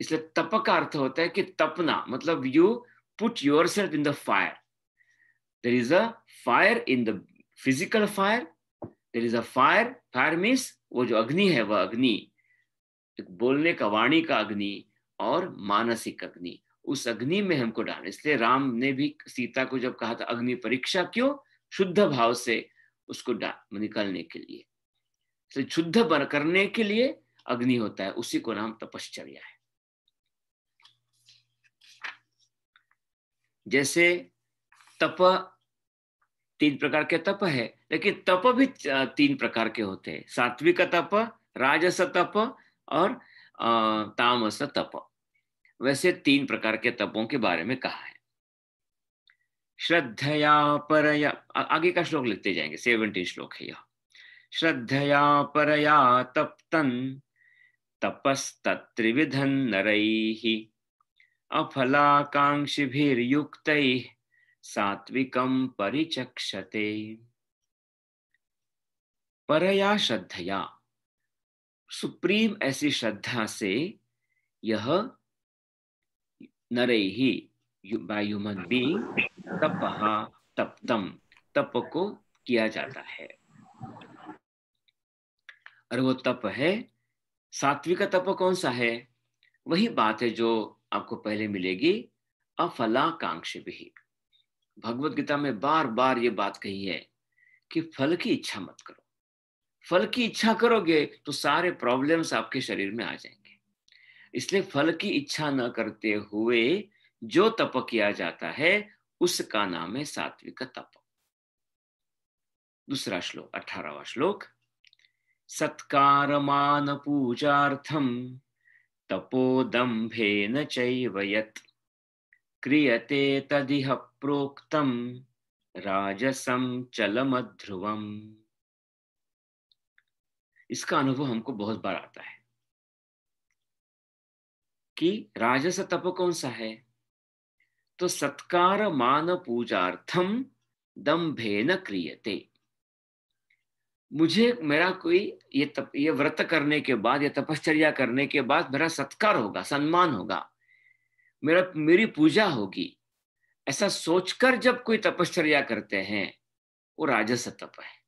B: इसलिए तप का अर्थ होता है कि तपना मतलब you put yourself in the fire there is a fire in the physical fire there is a fire fire means वो जो अग्नि है वह अग्नि बोलने का वाणी का अग्नि और मानसिक अग्नि उस अग्नि में हमको डाल इसलिए राम ने भी सीता को जब कहा था अग्नि परीक्षा क्यों शुद्ध भाव से उसको निकलने के लिए तो शुद्ध करने के लिए अग्नि होता है उसी को नाम तपश्चर्या है जैसे तप तीन प्रकार के तप है लेकिन तप भी तीन प्रकार के होते हैं सात्विक तप राजस तप और तामस तप वैसे तीन प्रकार के तपों के बारे में कहा है श्रद्धया पर आगे का श्लोक लिखते जाएंगे सेवनटीन श्लोक है यह श्रद्धया परया तप्तन तपस्तत्रिविधन नरैः अफलाकांक्षिभिर्युक्तैः सात्विकम परिचक्षते परया श्रद्धया सुप्रीम ऐसी श्रद्धा से यह नरे ही बाय ह्यूमन बीइंग तपहा तप्तम तप को किया जाता है और वो तप है सात्विक तप कौन सा है वही बात है जो आपको पहले मिलेगी अफलाकांक्षी भी भगवत गीता में बार बार ये बात कही है कि फल की इच्छा मत करो फल की इच्छा करोगे तो सारे प्रॉब्लम्स आपके शरीर में आ जाएंगे इसलिए फल की इच्छा न करते हुए जो तप किया जाता है उसका नाम है सात्विक तप दूसरा श्लोक अठारहवा श्लोक सत्कार मान पूजार्थम तपोदम्भेन चैवयत् क्रियते तदिह राजसम चलम ध्रुवम इसका अनुभव हमको बहुत बार आता है कि राजस तप कौन सा है तो सत्कार मान पूजार्थम दम्भे न क्रियते मुझे मेरा कोई ये तप ये व्रत करने के बाद या तपश्चर्या करने के बाद मेरा सत्कार होगा सम्मान होगा मेरा मेरी पूजा होगी ऐसा सोचकर जब कोई तपश्चर्या करते हैं वो राजस तप है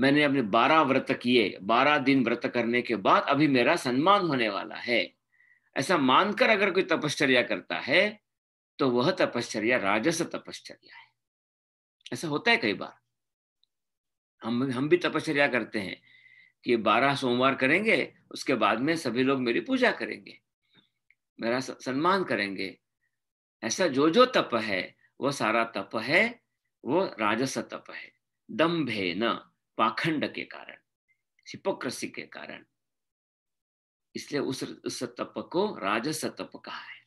B: मैंने अपने बारह व्रत किए बारह दिन व्रत करने के बाद अभी मेरा सम्मान होने वाला है ऐसा मानकर अगर कोई तपश्चर्या करता है तो वह तपश्चर्या राजस तपश्चर्या है ऐसा होता है कई बार हम हम भी तपश्चर्या करते हैं कि बारह सोमवार करेंगे उसके बाद में सभी लोग मेरी पूजा करेंगे मेरा सम्मान करेंगे ऐसा जो जो तप है वो सारा तप है वो राजस तप है दम्भे न पाखंड के कारण हिपोक्रेसी के कारण इसलिए उस उस तप को राजस तप कहा है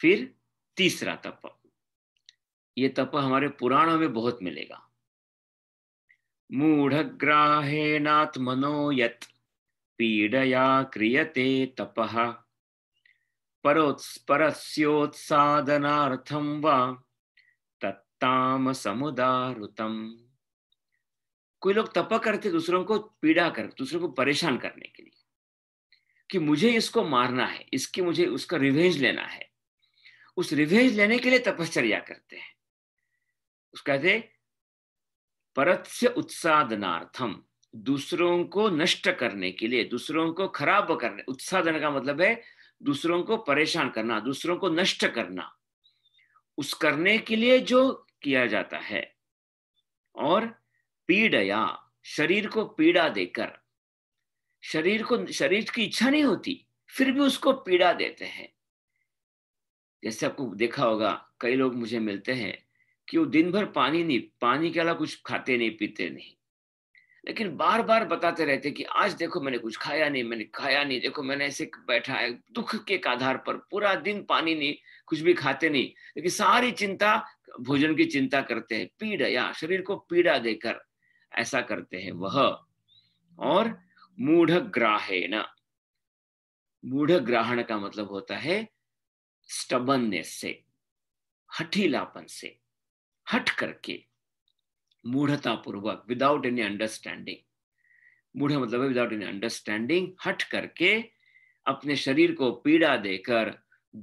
B: फिर तीसरा तप ये तप हमारे पुराणों में बहुत मिलेगा मूढ़ मूढ़ग्राहेणात्मनो यथ पीडया क्रियते तपः परोत्स्परस्योत्सादनार्थं वा तत्तामसमुदारुतम् कोई लोग तप करते दूसरों को पीड़ा कर दूसरों को परेशान करने के लिए कि मुझे इसको मारना है इसके मुझे उसका रिवेंज लेना है उस रिवेंज लेने के लिए तपश्चर्या करते हैं उसका कहते परस्य उत्सादनार्थम दूसरों को नष्ट करने के लिए दूसरों को खराब करने उत्साह देने का मतलब है दूसरों को परेशान करना दूसरों को नष्ट करना उस करने के लिए जो किया जाता है और पीड़या शरीर को पीड़ा देकर शरीर को शरीर की इच्छा नहीं होती फिर भी उसको पीड़ा देते हैं जैसे आपको देखा होगा कई लोग मुझे मिलते हैं कि वो दिन भर पानी नहीं पानी के अलावा कुछ खाते नहीं पीते नहीं लेकिन बार बार बताते रहते कि आज देखो मैंने कुछ खाया नहीं मैंने खाया नहीं देखो मैंने ऐसे बैठा है दुख के आधार पर पूरा दिन पानी नहीं कुछ भी खाते नहीं लेकिन सारी चिंता भोजन की चिंता करते हैं पीड़ा या शरीर को पीड़ा देकर ऐसा करते हैं वह और मूढ़ ग्राहे मूढ़ ग्रहण का मतलब होता है स्टबननेस से हठीलापन से हट करके पूर्वक विदाउट एनी अंडरस्टैंडिंग मूढ़ मतलब विदाउट एनी अंडरस्टैंडिंग हट करके अपने शरीर को पीड़ा देकर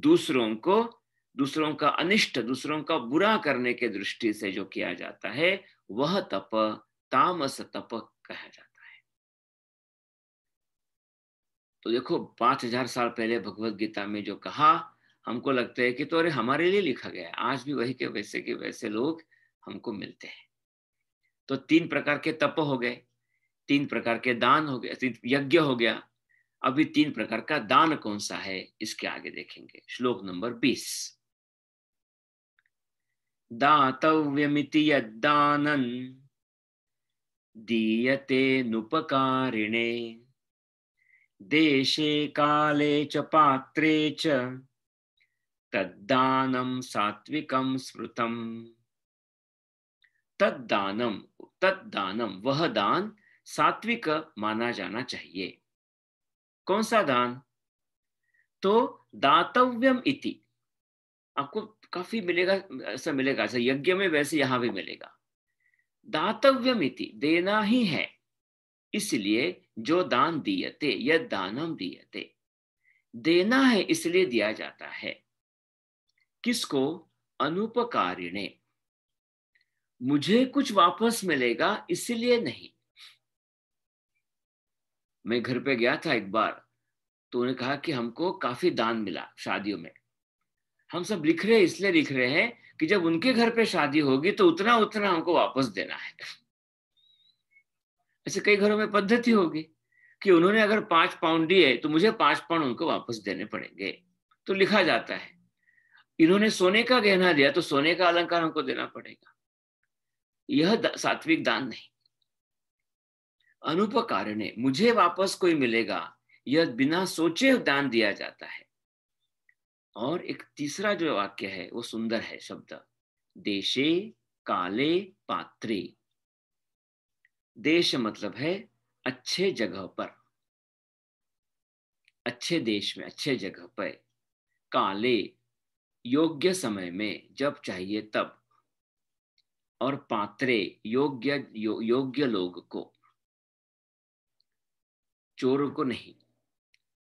B: दूसरों को दूसरों का अनिष्ट दूसरों का बुरा करने के दृष्टि से जो किया जाता है वह तप तामस तप कहा जाता है तो देखो पांच हजार साल पहले भगवत गीता में जो कहा हमको लगता है कि तो अरे हमारे लिए लिखा गया है आज भी वही के वैसे के वैसे लोग हमको मिलते हैं तो तीन प्रकार के तप हो गए तीन प्रकार के दान हो गए यज्ञ हो गया अभी तीन प्रकार का दान कौन सा है इसके आगे देखेंगे श्लोक नंबर बीस दातव्यमिति यदानन दीयते नुपकारिणे देशे काले च पात्रे च तद्दानं सात्विकम स्मृतम तत्दानम तत्दानम वह दान सात्विक माना जाना चाहिए कौन सा दान तो दातव्यम इति आपको काफी मिलेगा ऐसा मिलेगा ऐसा यज्ञ में वैसे यहां भी मिलेगा दातव्यम इति देना ही है इसलिए जो दान दियते यह दानम दियते देना है इसलिए दिया जाता है किसको अनुपकारिणे मुझे कुछ वापस मिलेगा इसलिए नहीं मैं घर पे गया था एक बार तो उन्हें कहा कि हमको काफी दान मिला शादियों में हम सब लिख रहे इसलिए लिख रहे हैं कि जब उनके घर पे शादी होगी तो उतना उतना हमको वापस देना है ऐसे कई घरों में पद्धति होगी कि उन्होंने अगर पांच पाउंड दिए तो मुझे पांच पाउंड उनको वापस देने पड़ेंगे तो लिखा जाता है इन्होंने सोने का गहना दिया तो सोने का अलंकार हमको देना पड़ेगा यह सात्विक दान नहीं अनुपकारणे मुझे वापस कोई मिलेगा यह बिना सोचे दान दिया जाता है और एक तीसरा जो वाक्य है वो सुंदर है शब्द देशे काले पात्रे देश मतलब है अच्छे जगह पर अच्छे देश में अच्छे जगह पर काले योग्य समय में जब चाहिए तब और पात्रे योग्य यो, योग्य लोग को चोर को नहीं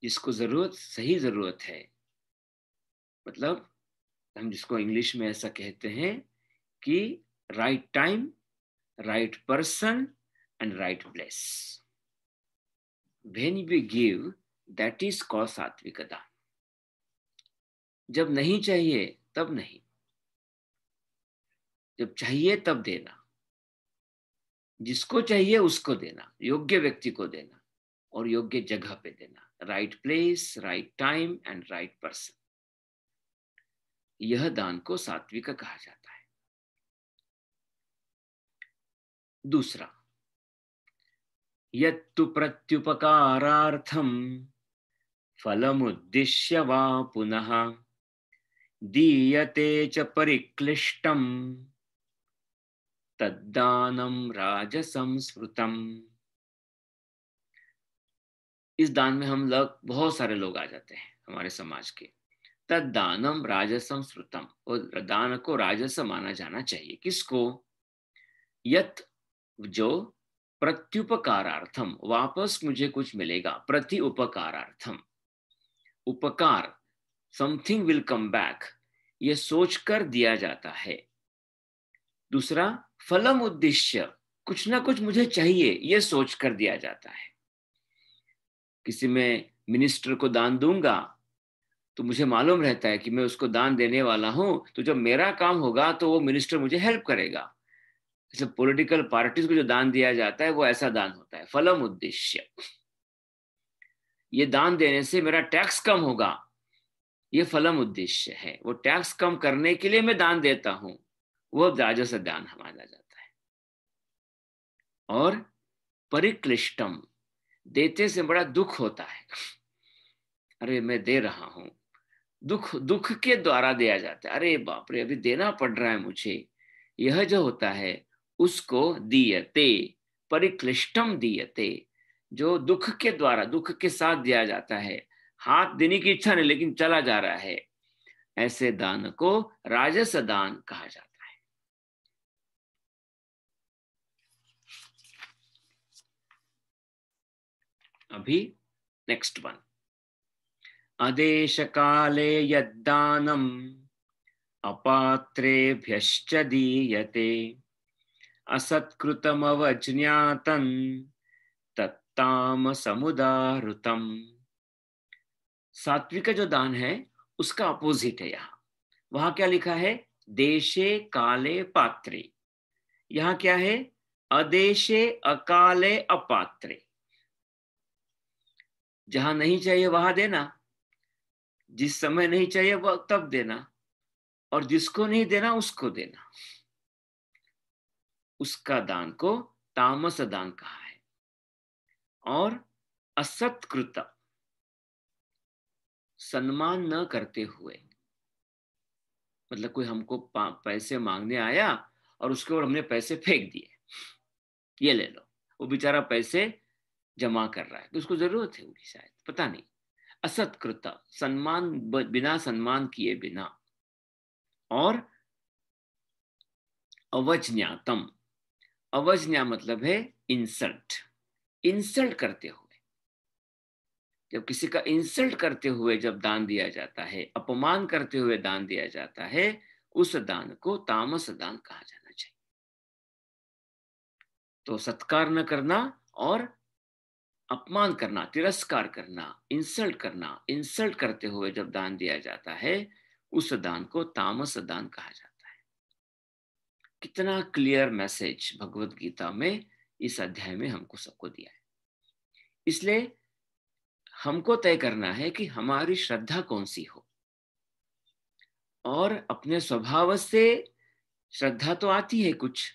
B: जिसको जरूरत सही जरूरत है मतलब हम जिसको इंग्लिश में ऐसा कहते हैं कि right time right person and right place when we give that is call सात्विकता जब नहीं चाहिए तब नहीं जब चाहिए तब देना जिसको चाहिए उसको देना योग्य व्यक्ति को देना और योग्य जगह पे देना right place right time and right person यह दान को सात्विक कहा जाता है दूसरा यत्तु प्रत्युपकारार्थम फलमुद्दिश्य वा पुनः दीयते च परिक्लिष्टम तद्दानम राजसम स्मृतम इस दान में हम लोग बहुत सारे लोग आ जाते हैं हमारे समाज के तद दानम राजसम श्रुतम और दान को राजस माना जाना चाहिए किसको यत जो प्रत्युपकारार्थम वापस मुझे कुछ मिलेगा प्रति उपकारार्थम उपकार समथिंग विल कम बैक ये सोचकर दिया जाता है दूसरा फलम उद्देश्य कुछ ना कुछ मुझे चाहिए ये सोच कर दिया जाता है किसी में मिनिस्टर को दान दूंगा तो मुझे मालूम रहता है कि मैं उसको दान देने वाला हूं तो जब मेरा काम होगा तो वो मिनिस्टर मुझे हेल्प करेगा जैसे पॉलिटिकल पार्टीज को जो दान दिया जाता है वो ऐसा दान होता है फलम उद्देश्य ये दान देने से मेरा टैक्स कम होगा ये फलम उद्देश्य है वो टैक्स कम करने के लिए मैं दान देता हूं वह राजस दान हमारा जाता है और परिक्लिष्टम देते से बड़ा दुख होता है अरे मैं दे रहा हूं दुख दुख के द्वारा दिया जाता है अरे बाप रे अभी देना पड़ रहा है मुझे यह जो होता है उसको दियते परिक्लिष्टम दियते जो दुख के द्वारा दुख के साथ दिया जाता है हाथ देने की इच्छा नहीं लेकिन चला जा रहा है ऐसे दान को राजस दान कहा जाता है अभी नेक्स्ट वन आदेश काले यदान अपात्रे दीयते तत्ताम समुदारुतम सात्विक जो दान है उसका अपोजिट है यहाँ वहां क्या लिखा है देशे काले पात्रे यहाँ क्या है अदेशे अकाले अपात्रे जहां नहीं चाहिए वहां देना जिस समय नहीं चाहिए वह तब देना और जिसको नहीं देना उसको देना उसका दान को तामस दान कहा है और असत्कृत सम्मान न करते हुए मतलब कोई हमको पैसे मांगने आया और उसके ऊपर हमने पैसे फेंक दिए ये ले लो वो बेचारा पैसे जमा कर रहा है उसको जरूरत है उनकी शायद पता नहीं असत कृता सम्मान बिना सम्मान किए बिना और अवज्ञातम अवज्ञा मतलब है इंसल्ट इंसल्ट करते हुए जब किसी का इंसल्ट करते हुए जब दान दिया जाता है अपमान करते हुए दान दिया जाता है उस दान को तामस दान कहा जाना चाहिए तो सत्कार न करना और अपमान करना तिरस्कार करना इंसल्ट करना इंसल्ट करते हुए जब दान दिया जाता है उस दान को तामस दान कहा जाता है कितना क्लियर मैसेज भगवत गीता में इस अध्याय में हमको सबको दिया है इसलिए हमको तय करना है कि हमारी श्रद्धा कौन सी हो और अपने स्वभाव से श्रद्धा तो आती है कुछ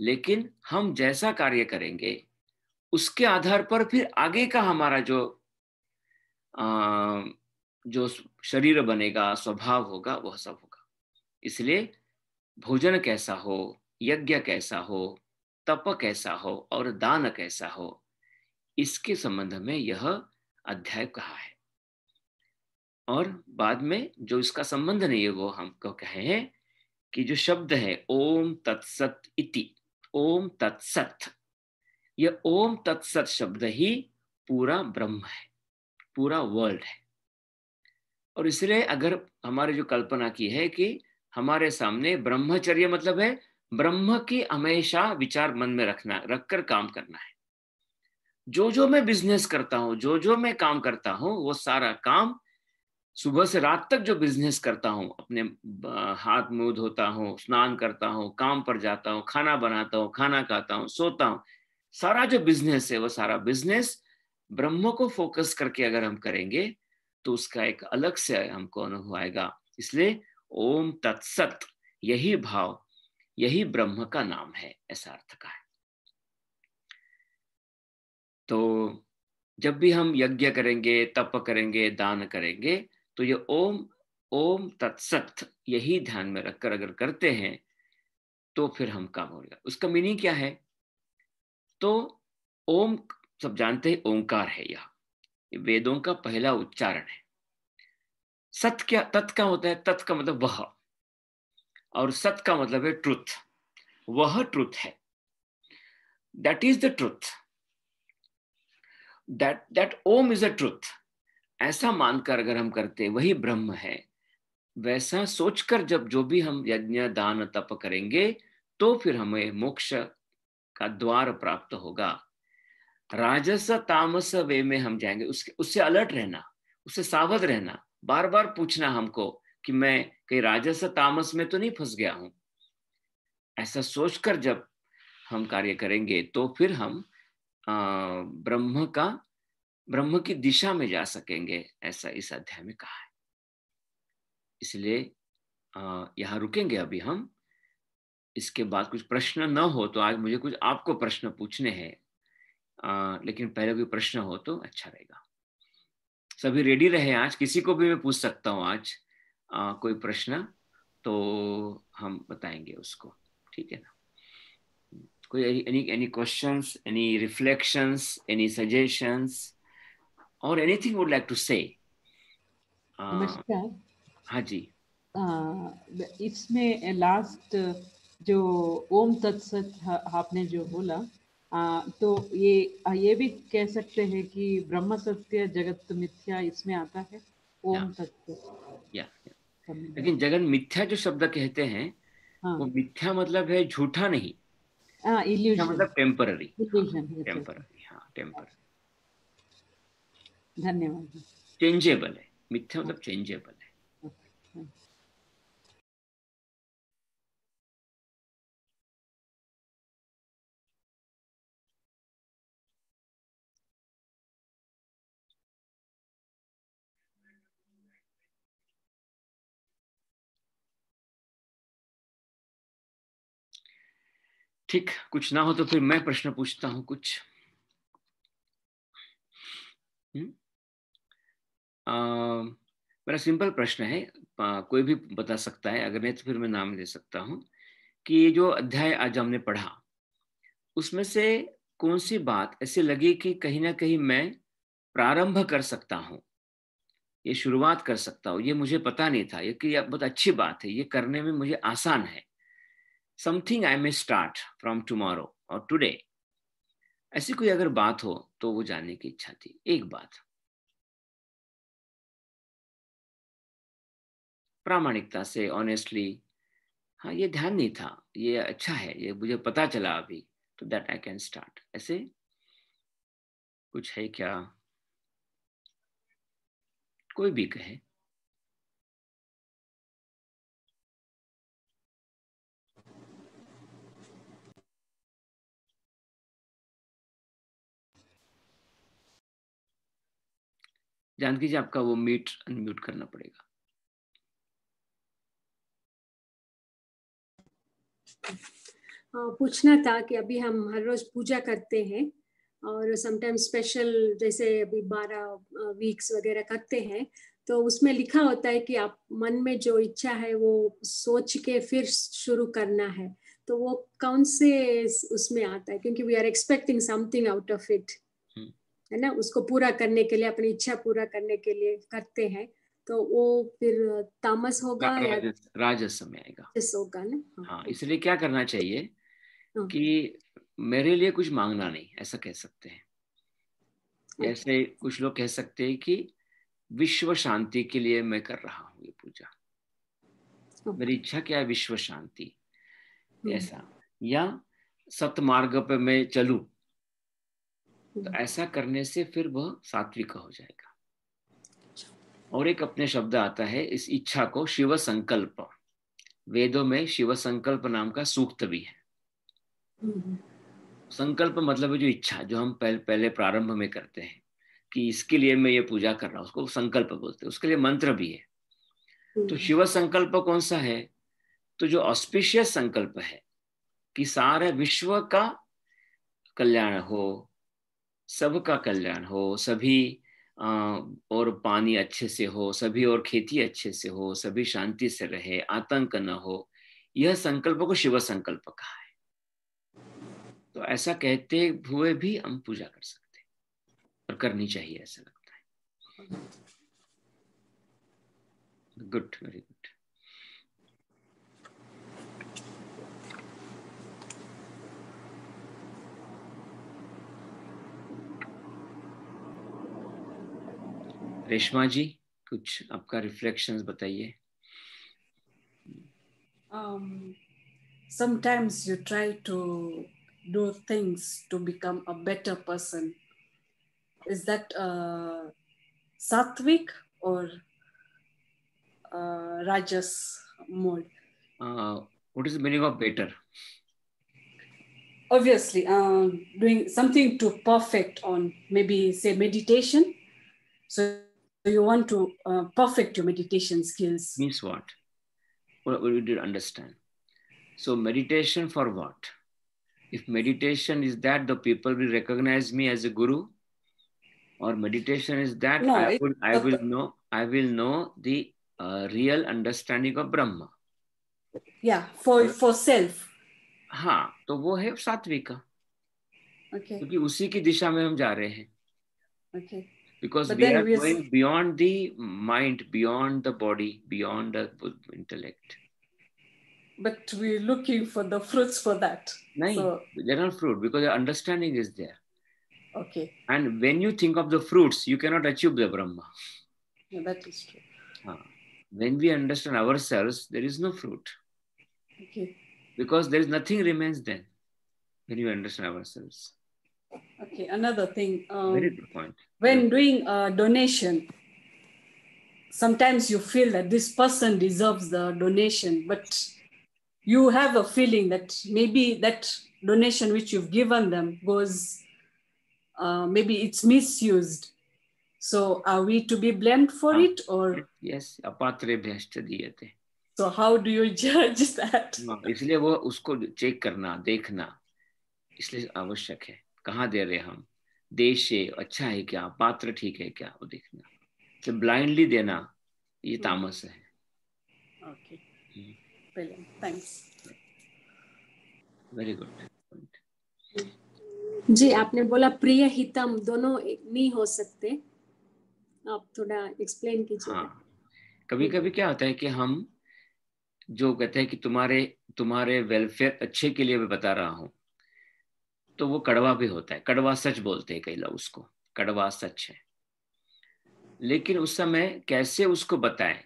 B: लेकिन हम जैसा कार्य करेंगे उसके आधार पर फिर आगे का हमारा जो आ, जो शरीर बनेगा स्वभाव होगा वह सब होगा इसलिए भोजन कैसा हो यज्ञ कैसा हो तप कैसा हो और दान कैसा हो इसके संबंध में यह अध्याय कहा है और बाद में जो इसका संबंध नहीं है वो हमको कहे हैं कि जो शब्द है ओम तत्सत इति ओम तत्सत यह ओम तत्सत शब्द ही पूरा ब्रह्म है पूरा वर्ल्ड है और इसलिए अगर हमारे जो कल्पना की है कि हमारे सामने ब्रह्मचर्य मतलब है ब्रह्म की हमेशा विचार मन में रखना रखकर काम करना है जो जो मैं बिजनेस करता हूँ जो जो मैं काम करता हूँ वो सारा काम सुबह से रात तक जो बिजनेस करता हूँ अपने हाथ मुंह धोता हूँ स्नान करता हूँ काम पर जाता हूँ खाना बनाता हूँ खाना खाता हूँ सोता हूँ सारा जो बिजनेस है वो सारा बिजनेस ब्रह्म को फोकस करके अगर हम करेंगे तो उसका एक अलग से हमको अनुभव आएगा इसलिए ओम तत्सत यही भाव यही ब्रह्म का नाम है ऐसा अर्थ का है तो जब भी हम यज्ञ करेंगे तप करेंगे दान करेंगे तो ये ओम ओम तत्सत यही ध्यान में रखकर अगर करते हैं तो फिर हम काम हो जाएगा उसका मीनिंग क्या है तो ओम सब जानते हैं ओंकार है यह वेदों का पहला उच्चारण है सत क्या तत् का होता है तत् का मतलब वह और सत का मतलब है ट्रुथ वह ट्रुथ है that is the truth that that Om is a truth ऐसा मानकर अगर हम करते वही ब्रह्म है वैसा सोचकर जब जो भी हम यज्ञ दान तप करेंगे तो फिर हमें मोक्ष का द्वार प्राप्त होगा राजस तामस वे में हम जाएंगे उसके उससे अलर्ट रहना उससे सावध रहना बार बार पूछना हमको कि मैं कहीं राजस तामस में तो नहीं फंस गया हूं ऐसा सोचकर जब हम कार्य करेंगे तो फिर हम ब्रह्म का ब्रह्म की दिशा में जा सकेंगे ऐसा इस अध्याय में कहा है इसलिए यहां रुकेंगे अभी हम इसके बाद कुछ प्रश्न न हो तो आज मुझे कुछ आपको प्रश्न पूछने हैं लेकिन पहले कोई प्रश्न हो तो अच्छा रहेगा सभी रेडी रहे आज किसी को भी मैं पूछ सकता हूँ आज आ, कोई प्रश्न तो हम बताएंगे उसको ठीक है ना कोई any any question any reflections any suggestions और anything would like to say
C: हाँ जी इसमें लास्ट uh, जो ओम तत्सत आपने जो बोला आ, तो ये ये भी कह सकते हैं कि ब्रह्म सत्य जगत तो मिथ्या इसमें आता है ओम तत्सत लेकिन
B: जगत मिथ्या जो शब्द कहते हैं हाँ. वो मिथ्या मतलब है झूठा नहीं
C: हाँ मतलब टेम्पररी टेम्पररी
B: हाँ टेम्पररी
C: हाँ, धन्यवाद
B: चेंजेबल है मिथ्या मतलब चेंजेबल
A: ठीक कुछ ना हो तो फिर मैं प्रश्न पूछता हूं कुछ
B: हम्म। आ, मेरा सिंपल प्रश्न है आ, कोई भी बता सकता है अगर नहीं तो फिर मैं नाम दे सकता हूं कि ये जो अध्याय आज हमने पढ़ा उसमें से कौन सी बात ऐसे लगी कि कहीं ना कहीं मैं प्रारंभ कर सकता हूँ ये शुरुआत कर सकता हूँ ये मुझे पता नहीं था ये कि बहुत अच्छी बात है ये करने में मुझे आसान है something I may start from tomorrow और टुडे ऐसी कोई अगर बात हो तो वो जानने की इच्छा थी एक बात प्रामाणिकता से ऑनेस्टली हाँ ये ध्यान नहीं था ये अच्छा है ये मुझे पता चला अभी तो दैट आई कैन स्टार्ट ऐसे
C: कुछ है क्या कोई भी कहे
B: जानकी जी आपका वो मीट अनम्यूट करना पड़ेगा
C: हाँ, पूछना था कि अभी हम हर रोज पूजा करते हैं और समटाइम स्पेशल जैसे अभी बारह वीक्स वगैरह करते हैं तो उसमें लिखा होता है कि आप मन में जो इच्छा है वो सोच के फिर शुरू करना है तो वो कौन से उसमें आता है क्योंकि we are expecting something out of it है ना उसको पूरा करने के लिए अपनी इच्छा पूरा करने के लिए करते हैं तो वो फिर तामस होगा राजस,
B: राजस में आएगा होगा ना हाँ।, हाँ, इसलिए क्या करना चाहिए हाँ। कि मेरे लिए कुछ मांगना नहीं ऐसा कह सकते हैं अच्छा। ऐसे कुछ लोग कह सकते हैं कि विश्व शांति के लिए मैं कर रहा हूँ ये पूजा हाँ। मेरी इच्छा क्या है विश्व शांति ऐसा या सतमार्ग पे मैं चलू तो ऐसा करने से फिर वह सात्विक हो जाएगा और एक अपने शब्द आता है इस इच्छा को शिव संकल्प वेदों में शिव संकल्प नाम का सूक्त भी है संकल्प मतलब जो इच्छा जो हम पहले पहले प्रारंभ में करते हैं कि इसके लिए मैं ये पूजा कर रहा हूँ उसको संकल्प बोलते हैं उसके लिए मंत्र भी है तो हम्म। शिव संकल्प कौन सा है तो जो ऑस्पिशियस संकल्प है कि सारे विश्व का कल्याण हो सबका कल्याण हो सभी और पानी अच्छे से हो सभी और खेती अच्छे से हो सभी शांति से रहे आतंक न हो यह संकल्प को शिव संकल्प कहा है तो ऐसा कहते हुए भी हम पूजा कर सकते और करनी चाहिए ऐसा
C: लगता है
B: good very good Reshma ji कुछ आपका रिफ्लेक्शंस बताइए
C: um, sometimes you try to do things to become a better person. Is that uh, satvik or uh, rajas mode?
B: Uh, what is the meaning of better?
C: Obviously, um, doing something to perfect on maybe say meditation. So you want to uh, perfect your meditation skills.
B: Means what? What we did understand. So meditation for what? If meditation is that the people will recognize me as a guru, or meditation is that no, I, would, I will know I will know the uh, real understanding of Brahma.
C: Yeah, for for self.
B: हाँ तो वो है सात्विक okay. क्योंकि उसी की दिशा में हम जा रहे हैं okay because but we are going beyond the mind beyond the body beyond the intellect
C: but we're looking for the fruits for that no so...
B: there are fruit because the understanding is there okay and when you think of the fruits you cannot achieve the brahma
C: no, that is true
B: ah, when we understand ourselves there is no fruit okay because there is nothing remains then when you understand ourselves
C: Okay, another thing. Um, Very good point. When doing a donation, sometimes you feel that this person deserves the donation, but you have a feeling that maybe that donation which you've given them goes, uh, maybe it's misused. So are we to be blamed for ah, it or? Yes,
B: apatre भ्रष्ट दिए
C: So how do you judge that?
B: इसलिए वो उसको check करना, देखना, इसलिए आवश्यक है. कहाँ दे रहे हम देश से अच्छा है क्या पात्र ठीक है क्या वो देखना तो ब्लाइंडली देना ये हम्म। तामस है वेरी गुड हम्म।
C: जी आपने बोला प्रिय हितम दोनों नहीं हो सकते आप थोड़ा एक्सप्लेन कीजिए हाँ
B: कभी कभी क्या होता है कि हम जो कहते हैं कि तुम्हारे तुम्हारे वेलफेयर अच्छे के लिए मैं बता रहा हूँ तो वो कड़वा भी होता है कड़वा सच बोलते हैं कई लोग उसको कड़वा सच है लेकिन उस समय कैसे उसको बताएं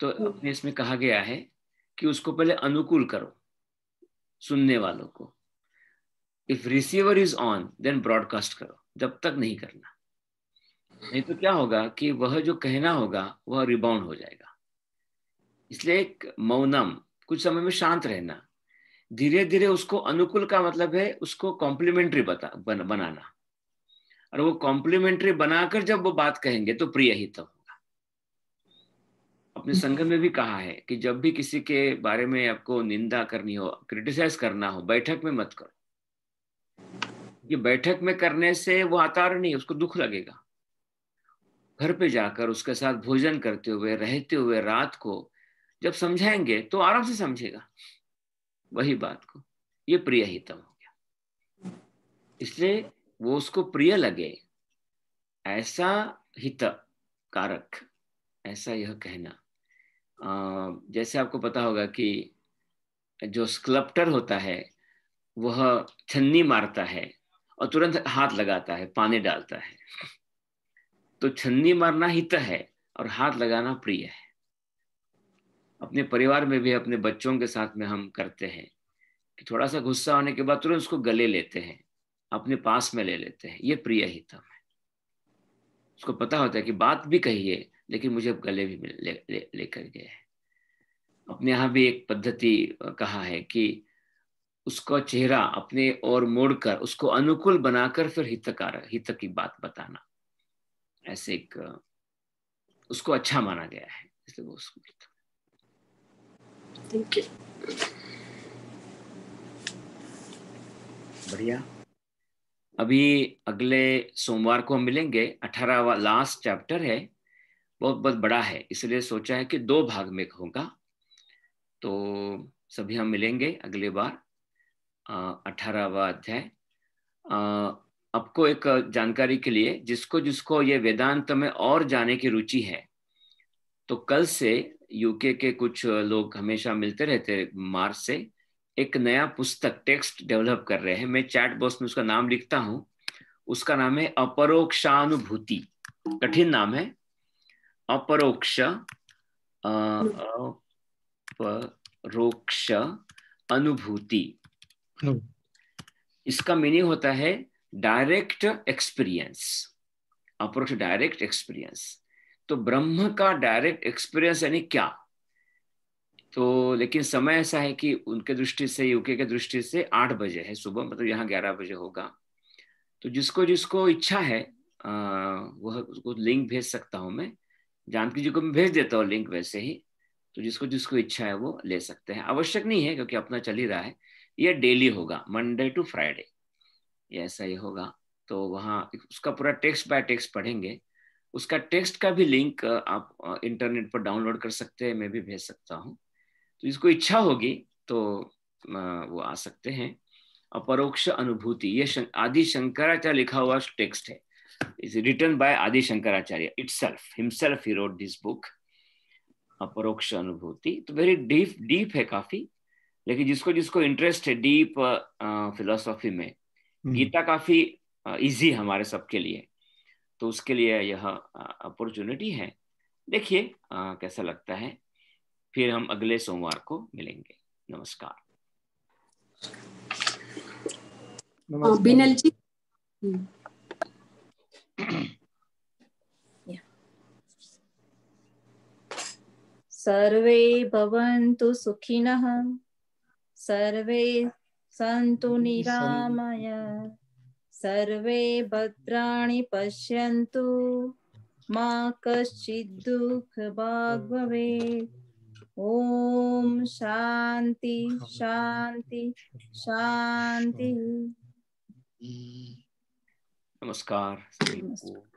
B: तो हम्म। अपने इसमें कहा गया है कि उसको पहले अनुकूल करो सुनने वालों को if receiver is on then broadcast करो जब तक नहीं करना नहीं तो क्या होगा कि वह जो कहना होगा वह रिबाउंड हो जाएगा इसलिए एक मौनम कुछ समय में शांत रहना धीरे धीरे उसको अनुकूल का मतलब है उसको कॉम्प्लीमेंट्री बता बन, बनाना और वो कॉम्प्लीमेंट्री बनाकर जब वो बात कहेंगे तो प्रिय हित होगा अपने संघ में भी कहा है कि जब भी किसी के बारे में आपको निंदा करनी हो क्रिटिसाइज करना हो बैठक में मत करो ये बैठक में करने से वो आतार नहीं उसको दुख लगेगा घर पे जाकर उसके साथ भोजन करते हुए रहते हुए रात को जब समझाएंगे तो आराम से समझेगा वही बात को ये प्रिय हितम हो गया इसलिए वो उसको प्रिय लगे ऐसा हित कारक ऐसा यह कहना आ, जैसे आपको पता होगा कि जो स्कल्प्टर होता है वह छन्नी मारता है और तुरंत हाथ लगाता है पानी डालता है तो छन्नी मारना हित है और हाथ लगाना प्रिय है अपने परिवार में भी अपने बच्चों के साथ में हम करते हैं कि थोड़ा सा गुस्सा होने के बाद तुरंत उसको गले लेते हैं अपने पास में ले लेते हैं ये प्रिय हितम है उसको पता होता है कि बात भी कही है लेकिन मुझे अब गले भी लेकर ले, ले, गए हैं अपने यहाँ भी एक पद्धति कहा है कि उसका चेहरा अपने और मोड़कर उसको अनुकूल बनाकर फिर हितकार हित की बात बताना ऐसे एक उसको अच्छा माना गया है इसलिए वो उसको थैंक यू बढ़िया अभी अगले सोमवार को हम मिलेंगे अठारहवा लास्ट चैप्टर है बहुत बहुत बड़ा है इसलिए सोचा है कि दो भाग में होगा तो सभी हम मिलेंगे अगले बार अठारहवा अध्याय आपको एक जानकारी के लिए जिसको जिसको ये वेदांत में और जाने की रुचि है तो कल से यूके के कुछ लोग हमेशा मिलते रहते मार्च से एक नया पुस्तक टेक्स्ट डेवलप कर रहे हैं मैं चैट बॉक्स में उसका नाम लिखता हूँ उसका नाम है अपरोक्षानुभूति कठिन नाम है अपरोक्ष अपरोक्ष अनुभूति इसका मीनिंग होता है डायरेक्ट एक्सपीरियंस अपरोक्ष डायरेक्ट एक्सपीरियंस तो ब्रह्म का डायरेक्ट एक्सपीरियंस यानी क्या तो लेकिन समय ऐसा है कि उनके दृष्टि से यूके के दृष्टि से आठ बजे है सुबह मतलब यहाँ ग्यारह बजे होगा तो जिसको जिसको इच्छा है आ, वह उसको लिंक भेज सकता हूँ मैं जानकी जी को मैं भेज देता हूँ लिंक वैसे ही तो जिसको जिसको इच्छा है वो ले सकते हैं आवश्यक नहीं है क्योंकि अपना चल ही रहा है यह डेली होगा मंडे टू फ्राइडे ऐसा ही होगा तो वहाँ उसका पूरा टेक्स्ट बाय टेक्स्ट पढ़ेंगे उसका टेक्स्ट का भी लिंक आप इंटरनेट पर डाउनलोड कर सकते हैं मैं भी भेज सकता हूँ तो इसको इच्छा होगी तो वो आ सकते हैं अपरोक्ष अनुभूति ये शं, आदि शंकराचार्य लिखा हुआ टेक्स्ट है is return by Adi Shankaracharya self himself he wrote this book Aparoksha Anubhuti तो वेरी डीप डीप है काफी लेकिन जिसको जिसको इंटरेस्ट है डीप फिलोसॉफी में हम्म। गीता काफी इजी हमारे सबके लिए तो उसके लिए यह अपॉर्चुनिटी है देखिए कैसा लगता है फिर हम अगले सोमवार को मिलेंगे नमस्कार,
C: हम्म।
A: सर्वे भवन्तु सुखिनः सर्वे सन्तु निरामय सर्वे भद्राणि पश्यन्तु मा कश्चिद्दुःखभाग् भवेत् ॐ शान्ति शान्ति शान्तिः
B: नमस्कार
C: सभी